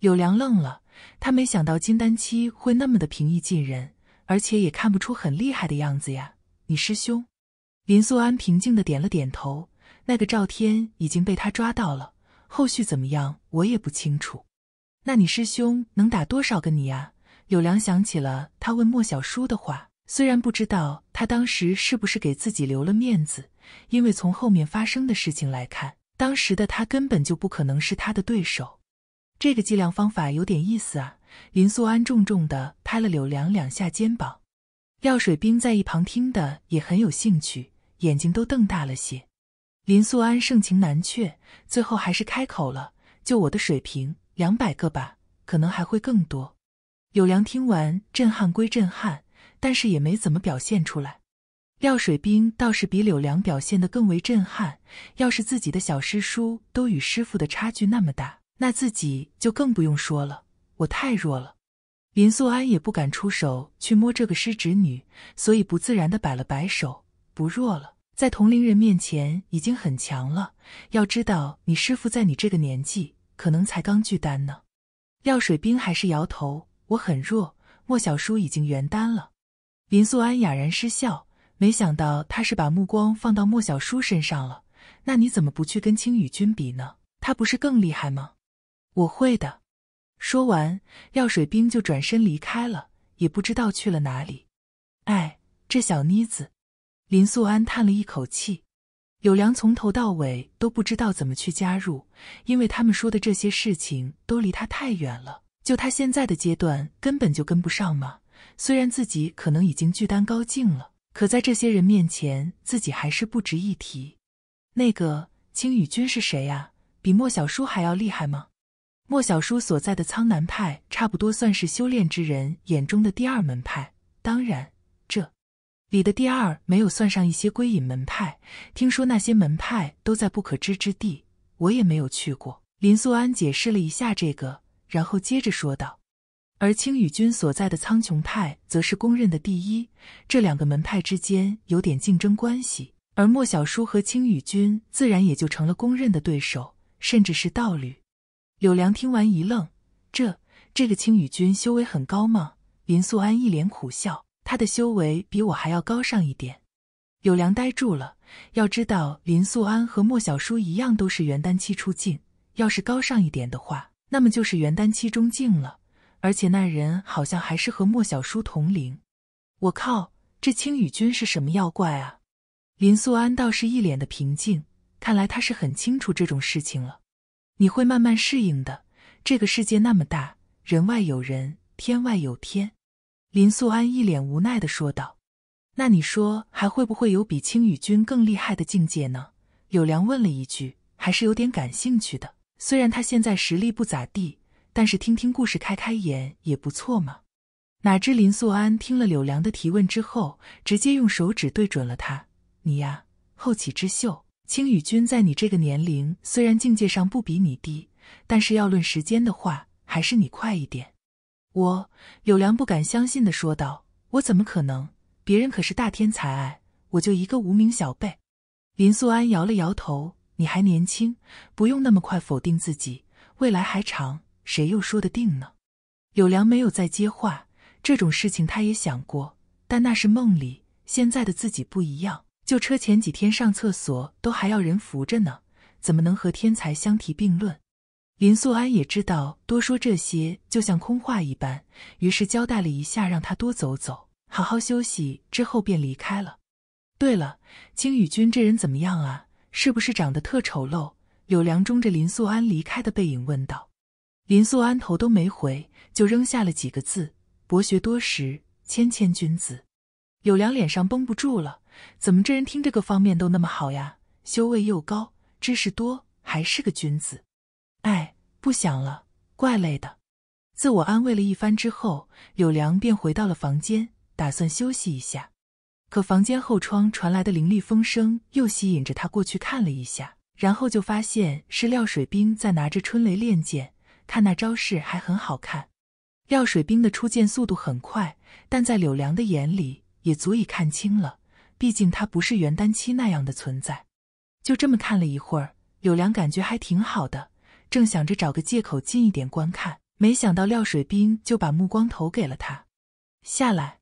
柳良愣了，他没想到金丹期会那么的平易近人，而且也看不出很厉害的样子呀。你师兄？林素安平静的点了点头。那个赵天已经被他抓到了，后续怎么样我也不清楚。那你师兄能打多少个你啊？柳良想起了他问莫小叔的话，虽然不知道他当时是不是给自己留了面子，因为从后面发生的事情来看，当时的他根本就不可能是他的对手。这个计量方法有点意思啊！林素安重重的拍了柳良两下肩膀。廖水兵在一旁听的也很有兴趣。眼睛都瞪大了些，林素安盛情难却，最后还是开口了：“就我的水平，两百个吧，可能还会更多。”柳良听完，震撼归震撼，但是也没怎么表现出来。廖水兵倒是比柳良表现的更为震撼，要是自己的小师叔都与师傅的差距那么大，那自己就更不用说了，我太弱了。林素安也不敢出手去摸这个师侄女，所以不自然的摆了摆手。不弱了，在同龄人面前已经很强了。要知道，你师傅在你这个年纪，可能才刚聚丹呢。药水冰还是摇头，我很弱。莫小叔已经元丹了。林素安哑然失笑，没想到他是把目光放到莫小叔身上了。那你怎么不去跟青羽君比呢？他不是更厉害吗？我会的。说完，药水冰就转身离开了，也不知道去了哪里。哎，这小妮子。林素安叹了一口气，柳良从头到尾都不知道怎么去加入，因为他们说的这些事情都离他太远了，就他现在的阶段根本就跟不上嘛。虽然自己可能已经巨丹高境了，可在这些人面前，自己还是不值一提。那个青羽君是谁啊？比莫小叔还要厉害吗？莫小叔所在的苍南派差不多算是修炼之人眼中的第二门派，当然。里的第二没有算上一些归隐门派，听说那些门派都在不可知之地，我也没有去过。林素安解释了一下这个，然后接着说道：“而青羽君所在的苍穹派则是公认的第一，这两个门派之间有点竞争关系，而莫小叔和青羽君自然也就成了公认的对手，甚至是道侣。”柳良听完一愣：“这这个青羽君修为很高吗？”林素安一脸苦笑。他的修为比我还要高上一点，有良呆住了。要知道，林素安和莫小殊一样，都是元丹期出境，要是高上一点的话，那么就是元丹期中境了。而且那人好像还是和莫小殊同龄。我靠，这青羽君是什么妖怪啊？林素安倒是一脸的平静，看来他是很清楚这种事情了。你会慢慢适应的。这个世界那么大，人外有人，天外有天。林素安一脸无奈的说道：“那你说还会不会有比青羽君更厉害的境界呢？”柳良问了一句，还是有点感兴趣的。虽然他现在实力不咋地，但是听听故事开开眼也不错嘛。哪知林素安听了柳良的提问之后，直接用手指对准了他：“你呀，后起之秀。青羽君在你这个年龄，虽然境界上不比你低，但是要论时间的话，还是你快一点。”我柳良不敢相信的说道：“我怎么可能？别人可是大天才哎，我就一个无名小辈。”林素安摇了摇头：“你还年轻，不用那么快否定自己，未来还长，谁又说得定呢？”柳良没有再接话。这种事情他也想过，但那是梦里，现在的自己不一样。就车前几天上厕所都还要人扶着呢，怎么能和天才相提并论？林素安也知道多说这些就像空话一般，于是交代了一下，让他多走走，好好休息，之后便离开了。对了，青羽君这人怎么样啊？是不是长得特丑陋？柳良中着林素安离开的背影问道。林素安头都没回，就扔下了几个字：“博学多识，谦谦君子。”柳良脸上绷不住了，怎么这人听着各方面都那么好呀？修为又高，知识多，还是个君子。哎，不想了，怪累的。自我安慰了一番之后，柳良便回到了房间，打算休息一下。可房间后窗传来的凌厉风声，又吸引着他过去看了一下，然后就发现是廖水兵在拿着春雷练剑，看那招式还很好看。廖水兵的出剑速度很快，但在柳良的眼里也足以看清了，毕竟他不是元丹期那样的存在。就这么看了一会儿，柳良感觉还挺好的。正想着找个借口近一点观看，没想到廖水兵就把目光投给了他。下来，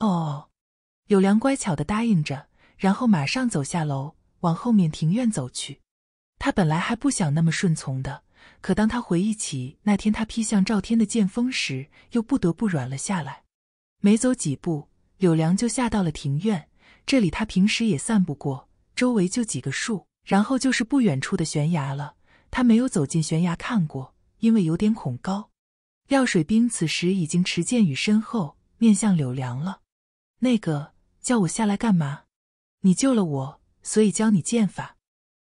哦，柳良乖巧的答应着，然后马上走下楼，往后面庭院走去。他本来还不想那么顺从的，可当他回忆起那天他劈向赵天的剑锋时，又不得不软了下来。没走几步，柳良就下到了庭院。这里他平时也散步过，周围就几个树，然后就是不远处的悬崖了。他没有走进悬崖看过，因为有点恐高。廖水兵此时已经持剑于身后，面向柳良了。那个叫我下来干嘛？你救了我，所以教你剑法。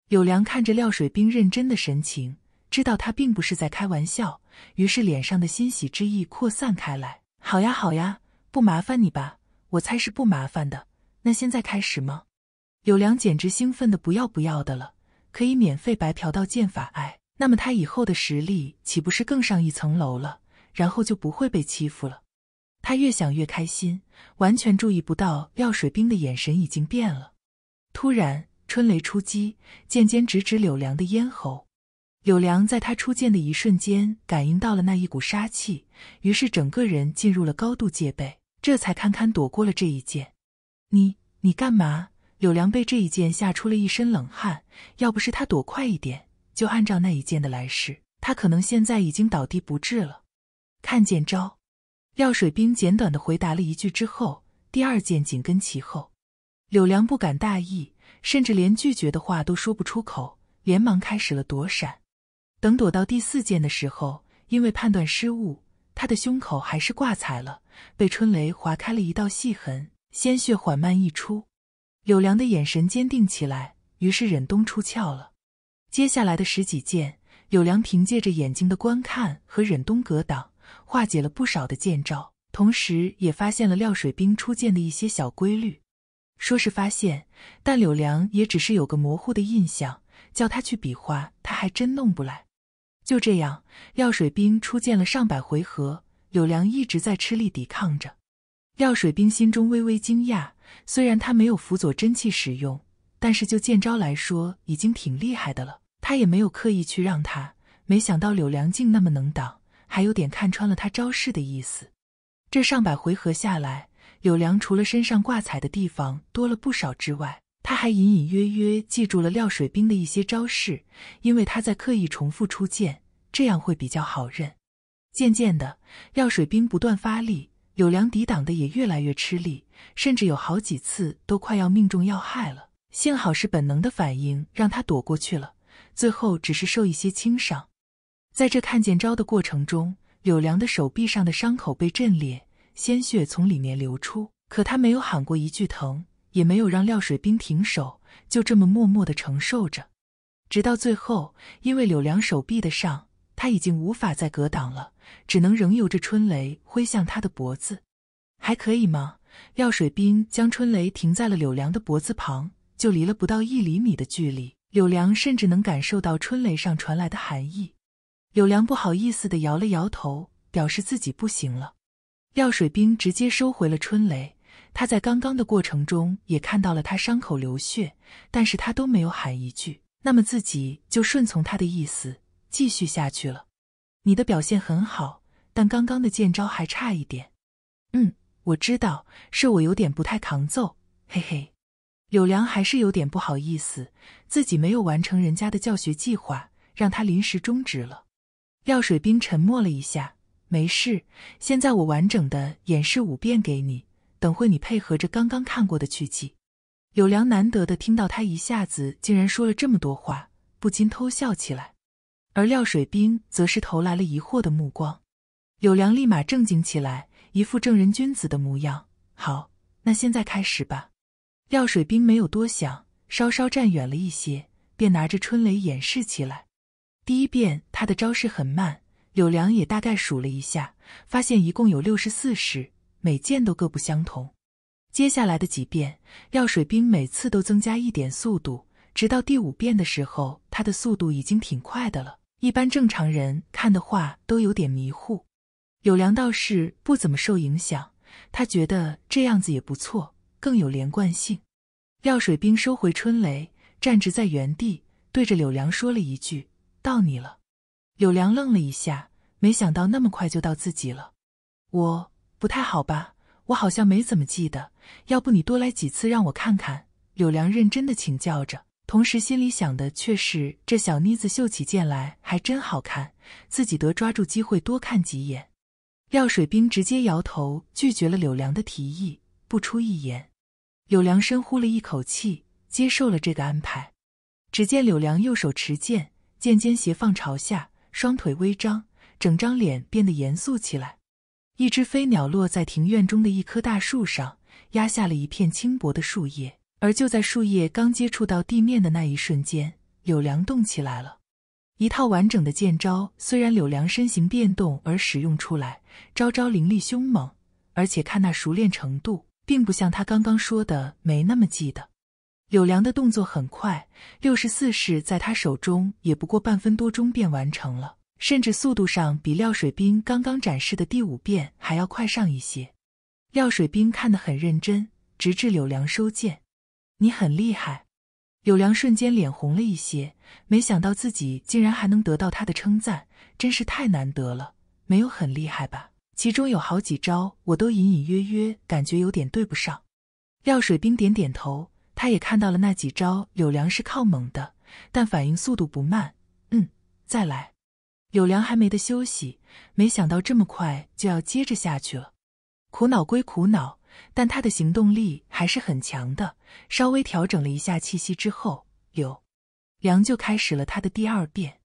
柳良看着廖水兵认真的神情，知道他并不是在开玩笑，于是脸上的欣喜之意扩散开来。好呀，好呀，不麻烦你吧？我猜是不麻烦的。那现在开始吗？柳良简直兴奋的不要不要的了。可以免费白嫖到剑法，哎，那么他以后的实力岂不是更上一层楼了？然后就不会被欺负了。他越想越开心，完全注意不到廖水兵的眼神已经变了。突然，春雷出击，剑尖直指柳良的咽喉。柳良在他出剑的一瞬间，感应到了那一股杀气，于是整个人进入了高度戒备，这才堪堪躲过了这一剑。你，你干嘛？柳良被这一剑吓出了一身冷汗，要不是他躲快一点，就按照那一剑的来势，他可能现在已经倒地不治了。看见招，廖水兵简短的回答了一句之后，第二剑紧跟其后。柳良不敢大意，甚至连拒绝的话都说不出口，连忙开始了躲闪。等躲到第四剑的时候，因为判断失误，他的胸口还是挂彩了，被春雷划开了一道细痕，鲜血缓慢溢出。柳良的眼神坚定起来，于是忍冬出鞘了。接下来的十几剑，柳良凭借着眼睛的观看和忍冬格挡，化解了不少的剑招，同时也发现了廖水兵出剑的一些小规律。说是发现，但柳良也只是有个模糊的印象，叫他去比划，他还真弄不来。就这样，廖水兵出剑了上百回合，柳良一直在吃力抵抗着。廖水兵心中微微惊讶。虽然他没有辅佐真气使用，但是就剑招来说，已经挺厉害的了。他也没有刻意去让他，没想到柳良竟那么能挡，还有点看穿了他招式的意思。这上百回合下来，柳良除了身上挂彩的地方多了不少之外，他还隐隐约约记住了廖水兵的一些招式，因为他在刻意重复出剑，这样会比较好认。渐渐的，廖水兵不断发力。柳良抵挡的也越来越吃力，甚至有好几次都快要命中要害了。幸好是本能的反应让他躲过去了，最后只是受一些轻伤。在这看见招的过程中，柳良的手臂上的伤口被震裂，鲜血从里面流出。可他没有喊过一句疼，也没有让廖水兵停手，就这么默默的承受着，直到最后，因为柳良手臂的伤。他已经无法再格挡了，只能仍由着春雷挥向他的脖子。还可以吗？廖水兵将春雷停在了柳良的脖子旁，就离了不到一厘米的距离。柳良甚至能感受到春雷上传来的寒意。柳良不好意思的摇了摇头，表示自己不行了。廖水兵直接收回了春雷。他在刚刚的过程中也看到了他伤口流血，但是他都没有喊一句，那么自己就顺从他的意思。继续下去了，你的表现很好，但刚刚的剑招还差一点。嗯，我知道，是我有点不太扛揍。嘿嘿，柳良还是有点不好意思，自己没有完成人家的教学计划，让他临时终止了。廖水兵沉默了一下，没事，现在我完整的演示五遍给你，等会你配合着刚刚看过的去记。柳良难得的听到他一下子竟然说了这么多话，不禁偷笑起来。而廖水兵则是投来了疑惑的目光，柳良立马正经起来，一副正人君子的模样。好，那现在开始吧。廖水兵没有多想，稍稍站远了一些，便拿着春雷演示起来。第一遍，他的招式很慢，柳良也大概数了一下，发现一共有六十四式，每件都各不相同。接下来的几遍，廖水兵每次都增加一点速度，直到第五遍的时候，他的速度已经挺快的了。一般正常人看的话都有点迷糊，柳良倒是不怎么受影响，他觉得这样子也不错，更有连贯性。廖水兵收回春雷，站直在原地，对着柳良说了一句：“到你了。”柳良愣了一下，没想到那么快就到自己了。我不太好吧？我好像没怎么记得，要不你多来几次让我看看？柳良认真的请教着。同时，心里想的却是这小妮子绣起剑来还真好看，自己得抓住机会多看几眼。廖水兵直接摇头拒绝了柳良的提议，不出一言。柳良深呼了一口气，接受了这个安排。只见柳良右手持剑，剑尖斜放朝下，双腿微张，整张脸变得严肃起来。一只飞鸟落在庭院中的一棵大树上，压下了一片轻薄的树叶。而就在树叶刚接触到地面的那一瞬间，柳良动起来了，一套完整的剑招。虽然柳良身形变动而使用出来，招招凌厉凶猛，而且看那熟练程度，并不像他刚刚说的没那么记得。柳良的动作很快，六十四式在他手中也不过半分多钟便完成了，甚至速度上比廖水兵刚刚展示的第五遍还要快上一些。廖水兵看得很认真，直至柳良收剑。你很厉害，柳良瞬间脸红了一些。没想到自己竟然还能得到他的称赞，真是太难得了。没有很厉害吧？其中有好几招我都隐隐约约感觉有点对不上。廖水兵点点头，他也看到了那几招。柳良是靠猛的，但反应速度不慢。嗯，再来。柳良还没得休息，没想到这么快就要接着下去了。苦恼归苦恼。但他的行动力还是很强的。稍微调整了一下气息之后，柳良就开始了他的第二遍。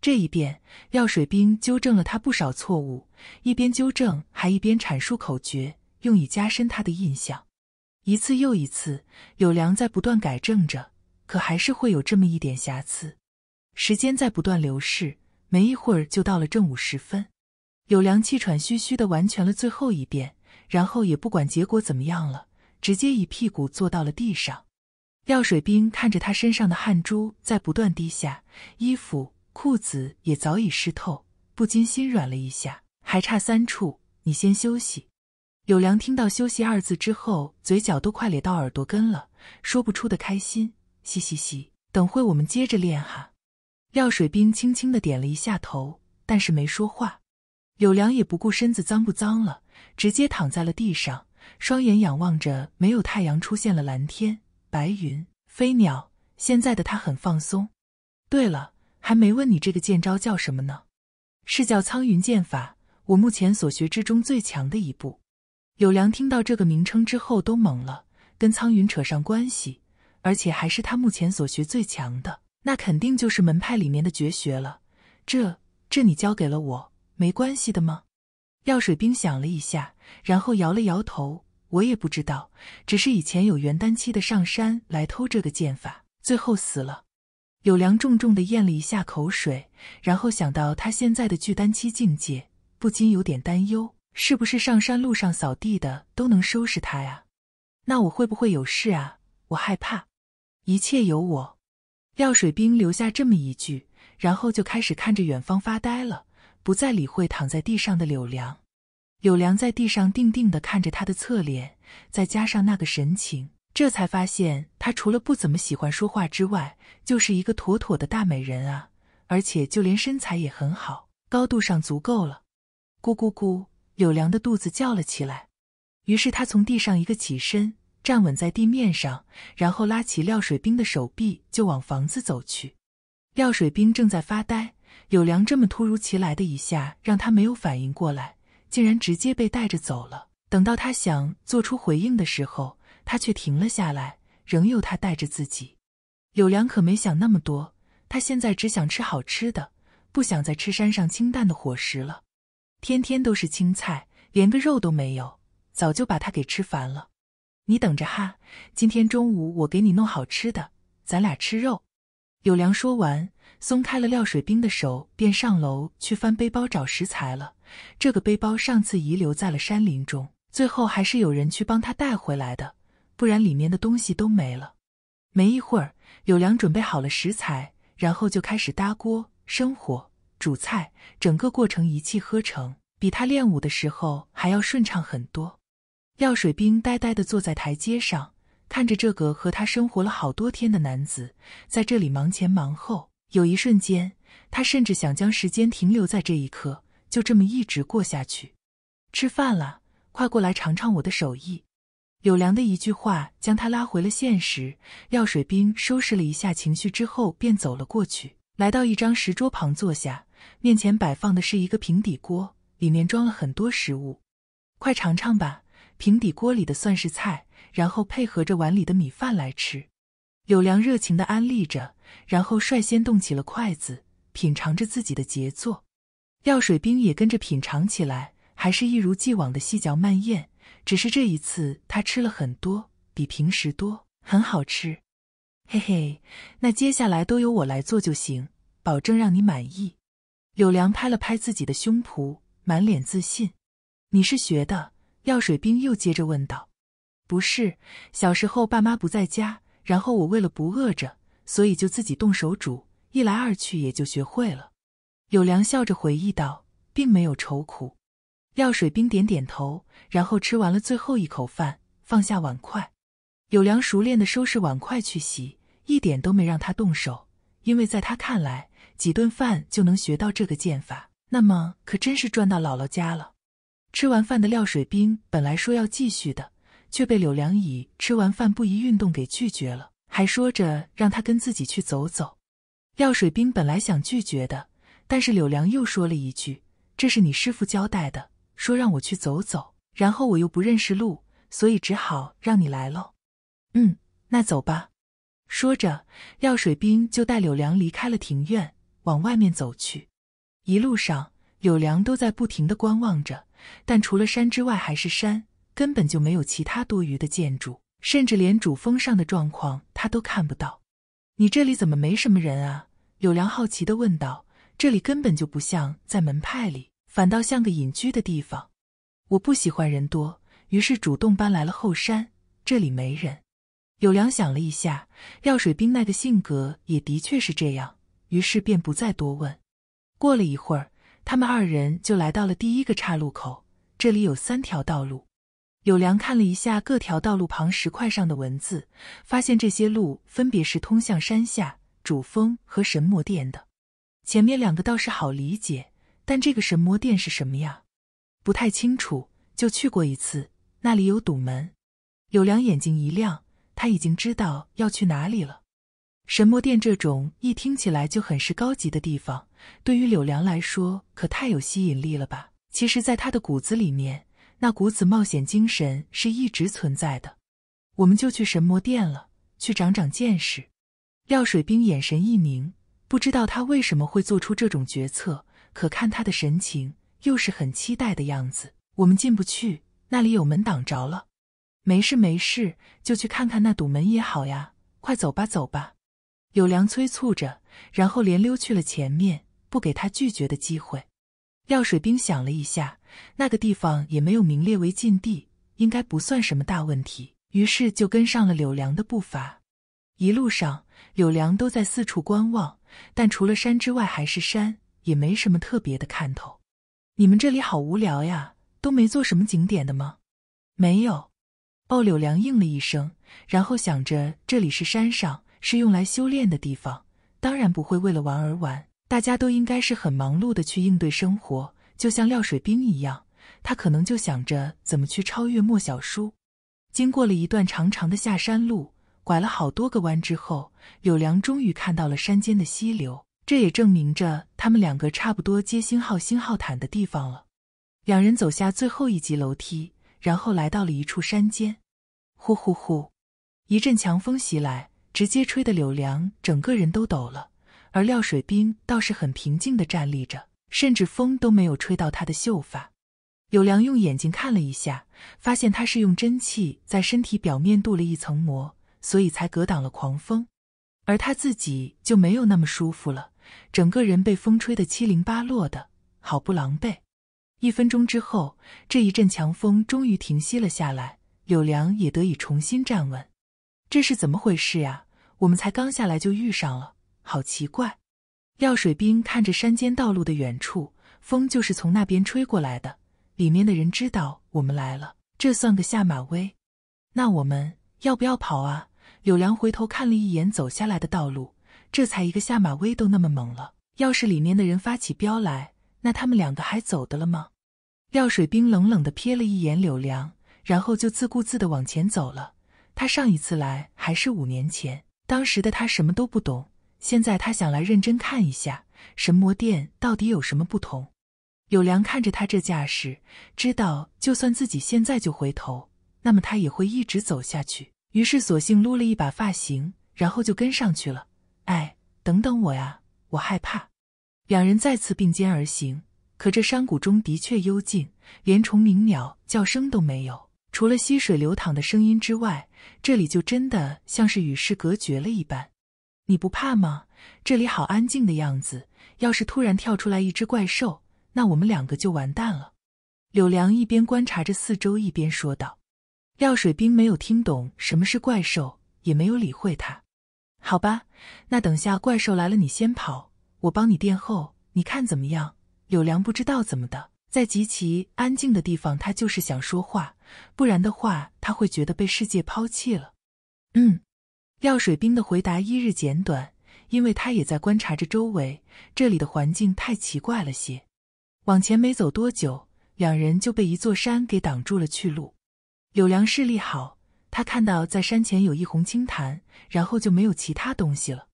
这一遍，廖水兵纠正了他不少错误，一边纠正还一边阐述口诀，用以加深他的印象。一次又一次，柳良在不断改正着，可还是会有这么一点瑕疵。时间在不断流逝，没一会儿就到了正午时分。柳良气喘吁吁的完全了最后一遍。然后也不管结果怎么样了，直接一屁股坐到了地上。廖水兵看着他身上的汗珠在不断滴下，衣服裤子也早已湿透，不禁心软了一下。还差三处，你先休息。柳良听到“休息”二字之后，嘴角都快咧到耳朵根了，说不出的开心。嘻嘻嘻，等会我们接着练哈。廖水兵轻轻的点了一下头，但是没说话。柳良也不顾身子脏不脏了。直接躺在了地上，双眼仰望着没有太阳出现了蓝天、白云、飞鸟。现在的他很放松。对了，还没问你这个剑招叫什么呢？是叫苍云剑法，我目前所学之中最强的一部。柳良听到这个名称之后都懵了，跟苍云扯上关系，而且还是他目前所学最强的，那肯定就是门派里面的绝学了。这这你交给了我，没关系的吗？药水兵想了一下，然后摇了摇头：“我也不知道，只是以前有元丹期的上山来偷这个剑法，最后死了。”友良重重的咽了一下口水，然后想到他现在的聚丹期境界，不禁有点担忧：“是不是上山路上扫地的都能收拾他呀？那我会不会有事啊？我害怕。”“一切有我。”药水兵留下这么一句，然后就开始看着远方发呆了。不再理会躺在地上的柳良，柳良在地上定定地看着他的侧脸，再加上那个神情，这才发现他除了不怎么喜欢说话之外，就是一个妥妥的大美人啊！而且就连身材也很好，高度上足够了。咕咕咕，柳良的肚子叫了起来，于是他从地上一个起身，站稳在地面上，然后拉起廖水兵的手臂就往房子走去。廖水兵正在发呆。柳良这么突如其来的一下，让他没有反应过来，竟然直接被带着走了。等到他想做出回应的时候，他却停了下来，仍由他带着自己。柳良可没想那么多，他现在只想吃好吃的，不想再吃山上清淡的伙食了。天天都是青菜，连个肉都没有，早就把他给吃烦了。你等着哈，今天中午我给你弄好吃的，咱俩吃肉。柳良说完。松开了廖水兵的手，便上楼去翻背包找食材了。这个背包上次遗留在了山林中，最后还是有人去帮他带回来的，不然里面的东西都没了。没一会儿，柳良准备好了食材，然后就开始搭锅、生火、煮菜，整个过程一气呵成，比他练武的时候还要顺畅很多。廖水兵呆呆地坐在台阶上，看着这个和他生活了好多天的男子，在这里忙前忙后。有一瞬间，他甚至想将时间停留在这一刻，就这么一直过下去。吃饭了，快过来尝尝我的手艺。柳良的一句话将他拉回了现实。廖水兵收拾了一下情绪之后，便走了过去，来到一张石桌旁坐下，面前摆放的是一个平底锅，里面装了很多食物。快尝尝吧，平底锅里的算是菜，然后配合着碗里的米饭来吃。柳良热情地安利着，然后率先动起了筷子，品尝着自己的杰作。廖水兵也跟着品尝起来，还是一如既往的细嚼慢咽。只是这一次，他吃了很多，比平时多，很好吃。嘿嘿，那接下来都由我来做就行，保证让你满意。柳良拍了拍自己的胸脯，满脸自信。你是学的？廖水兵又接着问道。不是，小时候爸妈不在家。然后我为了不饿着，所以就自己动手煮，一来二去也就学会了。有良笑着回忆道，并没有愁苦。廖水兵点点头，然后吃完了最后一口饭，放下碗筷。有良熟练的收拾碗筷去洗，一点都没让他动手，因为在他看来，几顿饭就能学到这个剑法，那么可真是赚到姥姥家了。吃完饭的廖水兵本来说要继续的。却被柳良以“吃完饭不宜运动”给拒绝了，还说着让他跟自己去走走。廖水兵本来想拒绝的，但是柳良又说了一句：“这是你师傅交代的，说让我去走走，然后我又不认识路，所以只好让你来喽。”嗯，那走吧。说着，廖水兵就带柳良离开了庭院，往外面走去。一路上，柳良都在不停的观望着，但除了山之外还是山。根本就没有其他多余的建筑，甚至连主峰上的状况他都看不到。你这里怎么没什么人啊？柳良好奇地问道。这里根本就不像在门派里，反倒像个隐居的地方。我不喜欢人多，于是主动搬来了后山，这里没人。柳良想了一下，药水冰奈的性格也的确是这样，于是便不再多问。过了一会儿，他们二人就来到了第一个岔路口，这里有三条道路。柳良看了一下各条道路旁石块上的文字，发现这些路分别是通向山下主峰和神魔殿的。前面两个倒是好理解，但这个神魔殿是什么呀？不太清楚，就去过一次，那里有堵门。柳良眼睛一亮，他已经知道要去哪里了。神魔殿这种一听起来就很是高级的地方，对于柳良来说可太有吸引力了吧？其实，在他的骨子里面。那股子冒险精神是一直存在的，我们就去神魔殿了，去长长见识。廖水兵眼神一凝，不知道他为什么会做出这种决策，可看他的神情又是很期待的样子。我们进不去，那里有门挡着了。没事没事，就去看看那堵门也好呀。快走吧，走吧。有良催促着，然后连溜去了前面，不给他拒绝的机会。廖水兵想了一下。那个地方也没有名列为禁地，应该不算什么大问题。于是就跟上了柳良的步伐。一路上，柳良都在四处观望，但除了山之外还是山，也没什么特别的看头。你们这里好无聊呀，都没做什么景点的吗？没有。哦，柳良应了一声，然后想着这里是山上，是用来修炼的地方，当然不会为了玩而玩。大家都应该是很忙碌的去应对生活。就像廖水兵一样，他可能就想着怎么去超越莫小舒。经过了一段长长的下山路，拐了好多个弯之后，柳良终于看到了山间的溪流，这也证明着他们两个差不多接星号星号毯的地方了。两人走下最后一级楼梯，然后来到了一处山间。呼呼呼，一阵强风袭来，直接吹得柳良整个人都抖了，而廖水兵倒是很平静的站立着。甚至风都没有吹到他的秀发。柳良用眼睛看了一下，发现他是用真气在身体表面镀了一层膜，所以才隔挡了狂风。而他自己就没有那么舒服了，整个人被风吹得七零八落的，好不狼狈。一分钟之后，这一阵强风终于停息了下来，柳良也得以重新站稳。这是怎么回事呀？我们才刚下来就遇上了，好奇怪。廖水兵看着山间道路的远处，风就是从那边吹过来的。里面的人知道我们来了，这算个下马威。那我们要不要跑啊？柳良回头看了一眼走下来的道路，这才一个下马威都那么猛了。要是里面的人发起飙来，那他们两个还走的了吗？廖水兵冷冷的瞥了一眼柳良，然后就自顾自的往前走了。他上一次来还是五年前，当时的他什么都不懂。现在他想来认真看一下神魔殿到底有什么不同。有良看着他这架势，知道就算自己现在就回头，那么他也会一直走下去。于是索性撸了一把发型，然后就跟上去了。哎，等等我呀，我害怕。两人再次并肩而行，可这山谷中的确幽静，连虫鸣鸟叫声都没有，除了溪水流淌的声音之外，这里就真的像是与世隔绝了一般。你不怕吗？这里好安静的样子，要是突然跳出来一只怪兽，那我们两个就完蛋了。柳良一边观察着四周，一边说道。廖水兵没有听懂什么是怪兽，也没有理会他。好吧，那等下怪兽来了，你先跑，我帮你殿后，你看怎么样？柳良不知道怎么的，在极其安静的地方，他就是想说话，不然的话，他会觉得被世界抛弃了。嗯。药水兵的回答一日简短，因为他也在观察着周围，这里的环境太奇怪了些。往前没走多久，两人就被一座山给挡住了去路。柳良视力好，他看到在山前有一泓清潭，然后就没有其他东西了。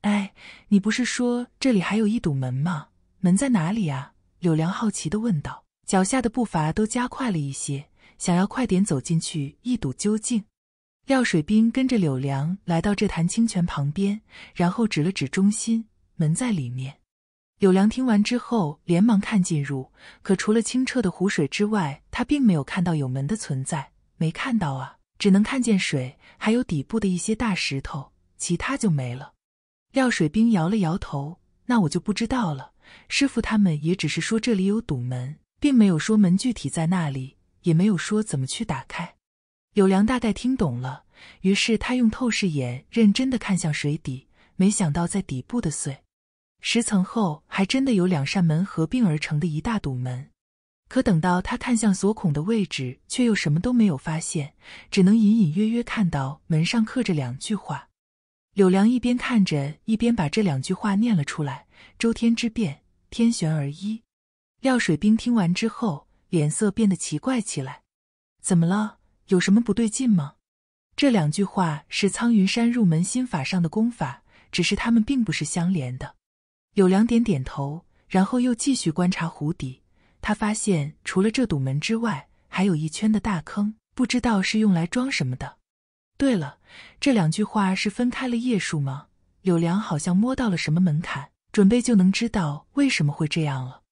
哎，你不是说这里还有一堵门吗？门在哪里啊？柳良好奇的问道，脚下的步伐都加快了一些，想要快点走进去一睹究竟。廖水兵跟着柳良来到这潭清泉旁边，然后指了指中心，门在里面。柳良听完之后，连忙看进入，可除了清澈的湖水之外，他并没有看到有门的存在。没看到啊，只能看见水，还有底部的一些大石头，其他就没了。廖水兵摇了摇头：“那我就不知道了。师傅他们也只是说这里有堵门，并没有说门具体在那里，也没有说怎么去打开。”柳良大概听懂了，于是他用透视眼认真的看向水底，没想到在底部的碎石层后，还真的有两扇门合并而成的一大堵门。可等到他看向锁孔的位置，却又什么都没有发现，只能隐隐约约看到门上刻着两句话。柳良一边看着，一边把这两句话念了出来：“周天之变，天玄而一。”廖水兵听完之后，脸色变得奇怪起来：“怎么了？”有什么不对劲吗？这两句话是苍云山入门心法上的功法，只是它们并不是相连的。柳良点点头，然后又继续观察湖底。他发现除了这堵门之外，还有一圈的大坑，不知道是用来装什么的。对了，这两句话是分开了页数吗？柳良好像摸到了什么门槛，准备就能知道为什么会这样了。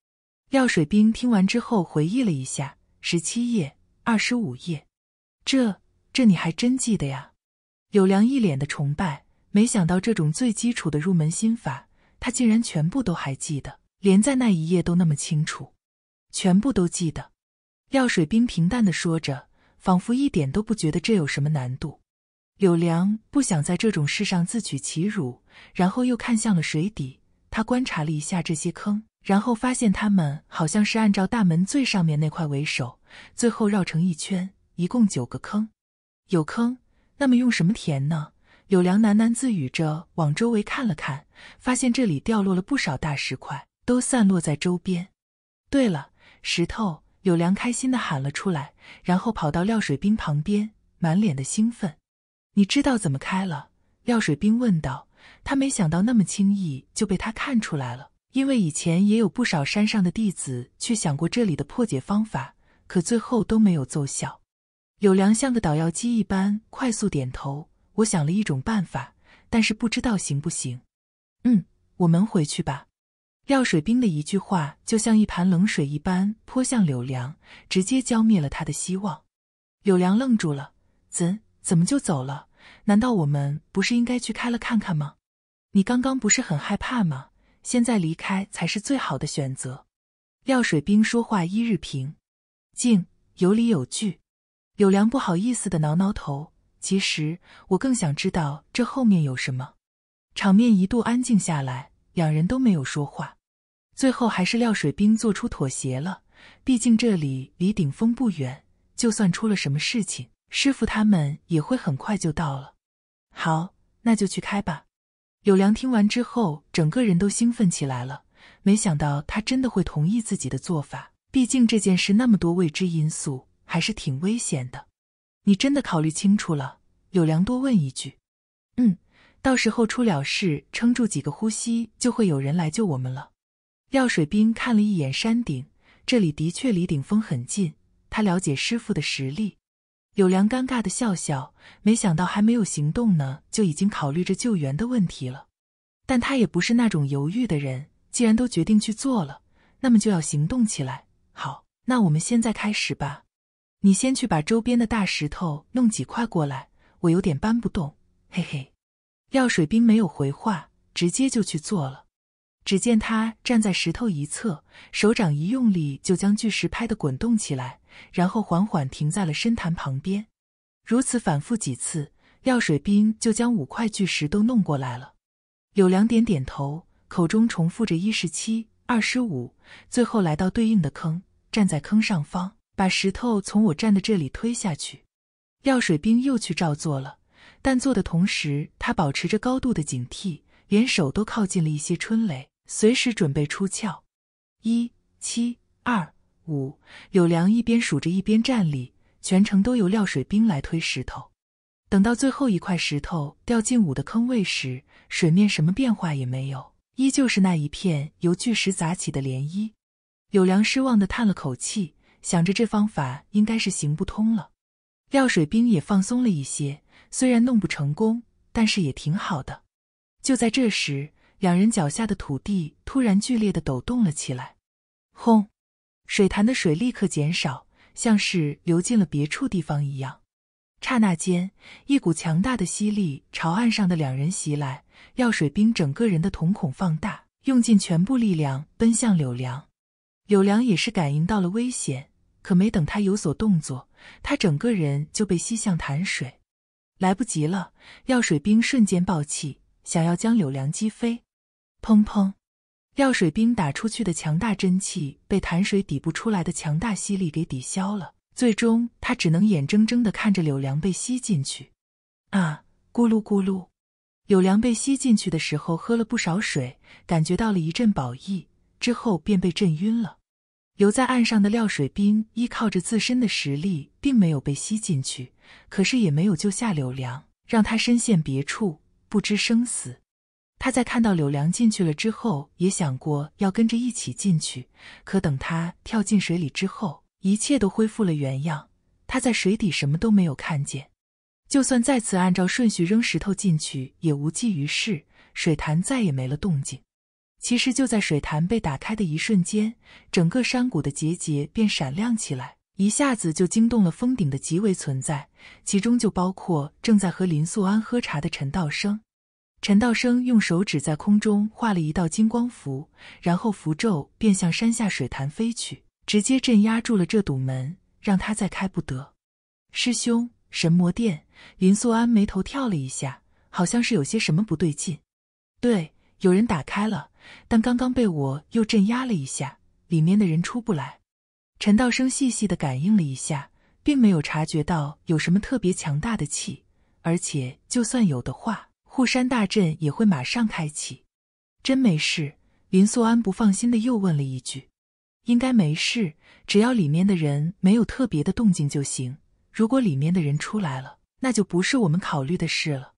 廖水兵听完之后回忆了一下，十七页，二十五页。这这你还真记得呀？柳良一脸的崇拜。没想到这种最基础的入门心法，他竟然全部都还记得，连在那一页都那么清楚。全部都记得。廖水兵平淡的说着，仿佛一点都不觉得这有什么难度。柳良不想在这种事上自取其辱，然后又看向了水底。他观察了一下这些坑，然后发现他们好像是按照大门最上面那块为首，最后绕成一圈。一共九个坑，有坑，那么用什么填呢？柳良喃喃自语着，往周围看了看，发现这里掉落了不少大石块，都散落在周边。对了，石头！柳良开心地喊了出来，然后跑到廖水兵旁边，满脸的兴奋。你知道怎么开了？廖水兵问道。他没想到那么轻易就被他看出来了，因为以前也有不少山上的弟子去想过这里的破解方法，可最后都没有奏效。柳良像个捣药机一般快速点头。我想了一种办法，但是不知道行不行。嗯，我们回去吧。廖水兵的一句话就像一盆冷水一般泼向柳良，直接浇灭了他的希望。柳良愣住了，怎怎么就走了？难道我们不是应该去开了看看吗？你刚刚不是很害怕吗？现在离开才是最好的选择。廖水兵说话一日平静，有理有据。柳良不好意思的挠挠头，其实我更想知道这后面有什么。场面一度安静下来，两人都没有说话。最后还是廖水兵做出妥协了，毕竟这里离顶峰不远，就算出了什么事情，师傅他们也会很快就到了。好，那就去开吧。柳良听完之后，整个人都兴奋起来了。没想到他真的会同意自己的做法，毕竟这件事那么多未知因素。还是挺危险的，你真的考虑清楚了？柳良多问一句。嗯，到时候出了事，撑住几个呼吸，就会有人来救我们了。廖水兵看了一眼山顶，这里的确离顶峰很近。他了解师傅的实力。柳良尴尬的笑笑，没想到还没有行动呢，就已经考虑着救援的问题了。但他也不是那种犹豫的人，既然都决定去做了，那么就要行动起来。好，那我们现在开始吧。你先去把周边的大石头弄几块过来，我有点搬不动。嘿嘿，廖水兵没有回话，直接就去做了。只见他站在石头一侧，手掌一用力，就将巨石拍得滚动起来，然后缓缓停在了深潭旁边。如此反复几次，廖水兵就将五块巨石都弄过来了。柳良点点头，口中重复着一十七、二十五，最后来到对应的坑，站在坑上方。把石头从我站的这里推下去，廖水兵又去照做了。但做的同时，他保持着高度的警惕，连手都靠近了一些春雷，随时准备出鞘。一七二五，柳良一边数着，一边站立。全程都由廖水兵来推石头。等到最后一块石头掉进五的坑位时，水面什么变化也没有，依旧是那一片由巨石砸起的涟漪。柳良失望地叹了口气。想着这方法应该是行不通了，廖水兵也放松了一些。虽然弄不成功，但是也挺好的。就在这时，两人脚下的土地突然剧烈的抖动了起来，轰！水潭的水立刻减少，像是流进了别处地方一样。刹那间，一股强大的吸力朝岸上的两人袭来，廖水兵整个人的瞳孔放大，用尽全部力量奔向柳梁。柳良也是感应到了危险，可没等他有所动作，他整个人就被吸向潭水，来不及了！药水兵瞬间暴起，想要将柳良击飞。砰砰！药水兵打出去的强大真气被潭水底部出来的强大吸力给抵消了，最终他只能眼睁睁的看着柳良被吸进去。啊！咕噜咕噜！柳良被吸进去的时候喝了不少水，感觉到了一阵饱意，之后便被震晕了。留在岸上的廖水兵依靠着自身的实力，并没有被吸进去，可是也没有救下柳良，让他身陷别处，不知生死。他在看到柳良进去了之后，也想过要跟着一起进去，可等他跳进水里之后，一切都恢复了原样，他在水底什么都没有看见。就算再次按照顺序扔石头进去，也无济于事，水潭再也没了动静。其实就在水潭被打开的一瞬间，整个山谷的结界便闪亮起来，一下子就惊动了峰顶的极为存在，其中就包括正在和林素安喝茶的陈道生。陈道生用手指在空中画了一道金光符，然后符咒便向山下水潭飞去，直接镇压住了这堵门，让他再开不得。师兄，神魔殿，林素安眉头跳了一下，好像是有些什么不对劲。对，有人打开了。但刚刚被我又镇压了一下，里面的人出不来。陈道生细细的感应了一下，并没有察觉到有什么特别强大的气，而且就算有的话，护山大阵也会马上开启。真没事？林素安不放心的又问了一句。应该没事，只要里面的人没有特别的动静就行。如果里面的人出来了，那就不是我们考虑的事了。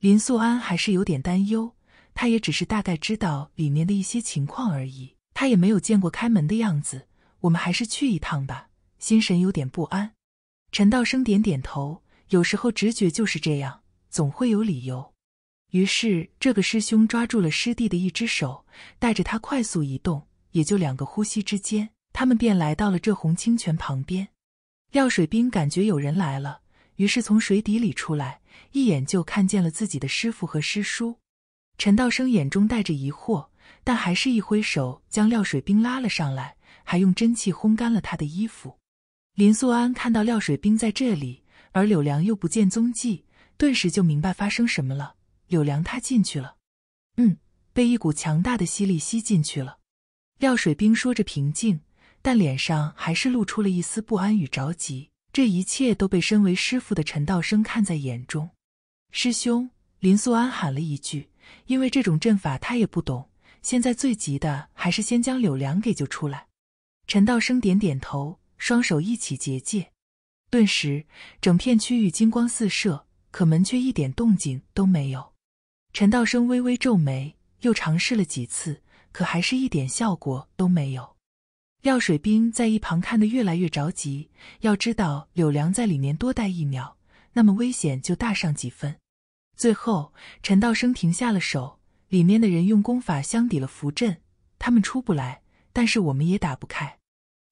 林素安还是有点担忧。他也只是大概知道里面的一些情况而已，他也没有见过开门的样子。我们还是去一趟吧。心神有点不安。陈道生点点头。有时候直觉就是这样，总会有理由。于是，这个师兄抓住了师弟的一只手，带着他快速移动，也就两个呼吸之间，他们便来到了这红清泉旁边。廖水兵感觉有人来了，于是从水底里出来，一眼就看见了自己的师傅和师叔。陈道生眼中带着疑惑，但还是一挥手将廖水兵拉了上来，还用真气烘干了他的衣服。林素安看到廖水兵在这里，而柳良又不见踪迹，顿时就明白发生什么了。柳良他进去了，嗯，被一股强大的吸力吸进去了。廖水兵说着平静，但脸上还是露出了一丝不安与着急。这一切都被身为师傅的陈道生看在眼中。师兄，林素安喊了一句。因为这种阵法他也不懂，现在最急的还是先将柳良给救出来。陈道生点点头，双手一起结界，顿时整片区域金光四射，可门却一点动静都没有。陈道生微微皱眉，又尝试了几次，可还是一点效果都没有。廖水兵在一旁看得越来越着急，要知道柳良在里面多待一秒，那么危险就大上几分。最后，陈道生停下了手，里面的人用功法相抵了符阵，他们出不来，但是我们也打不开。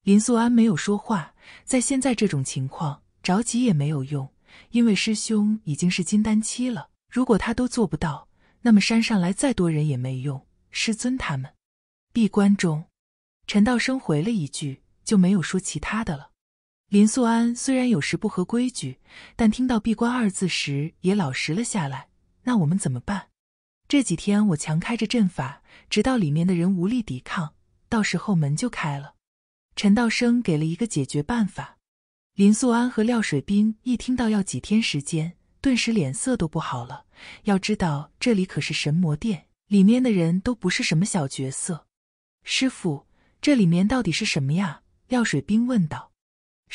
林素安没有说话，在现在这种情况，着急也没有用，因为师兄已经是金丹期了，如果他都做不到，那么山上来再多人也没用。师尊他们闭关中，陈道生回了一句，就没有说其他的了。林素安虽然有时不合规矩，但听到“闭关”二字时也老实了下来。那我们怎么办？这几天我强开着阵法，直到里面的人无力抵抗，到时候门就开了。陈道生给了一个解决办法。林素安和廖水兵一听到要几天时间，顿时脸色都不好了。要知道，这里可是神魔殿，里面的人都不是什么小角色。师傅，这里面到底是什么呀？廖水兵问道。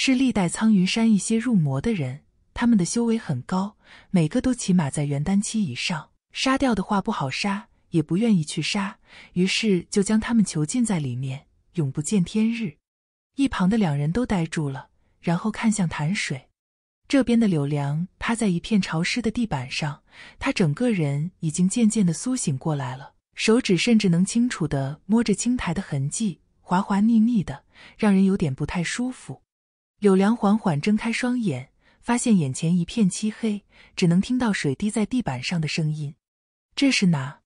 是历代苍云山一些入魔的人，他们的修为很高，每个都起码在元丹期以上。杀掉的话不好杀，也不愿意去杀，于是就将他们囚禁在里面，永不见天日。一旁的两人都呆住了，然后看向潭水这边的柳良，趴在一片潮湿的地板上，他整个人已经渐渐的苏醒过来了，手指甚至能清楚的摸着青苔的痕迹，滑滑腻腻的，让人有点不太舒服。柳良缓缓睁开双眼，发现眼前一片漆黑，只能听到水滴在地板上的声音。这是哪？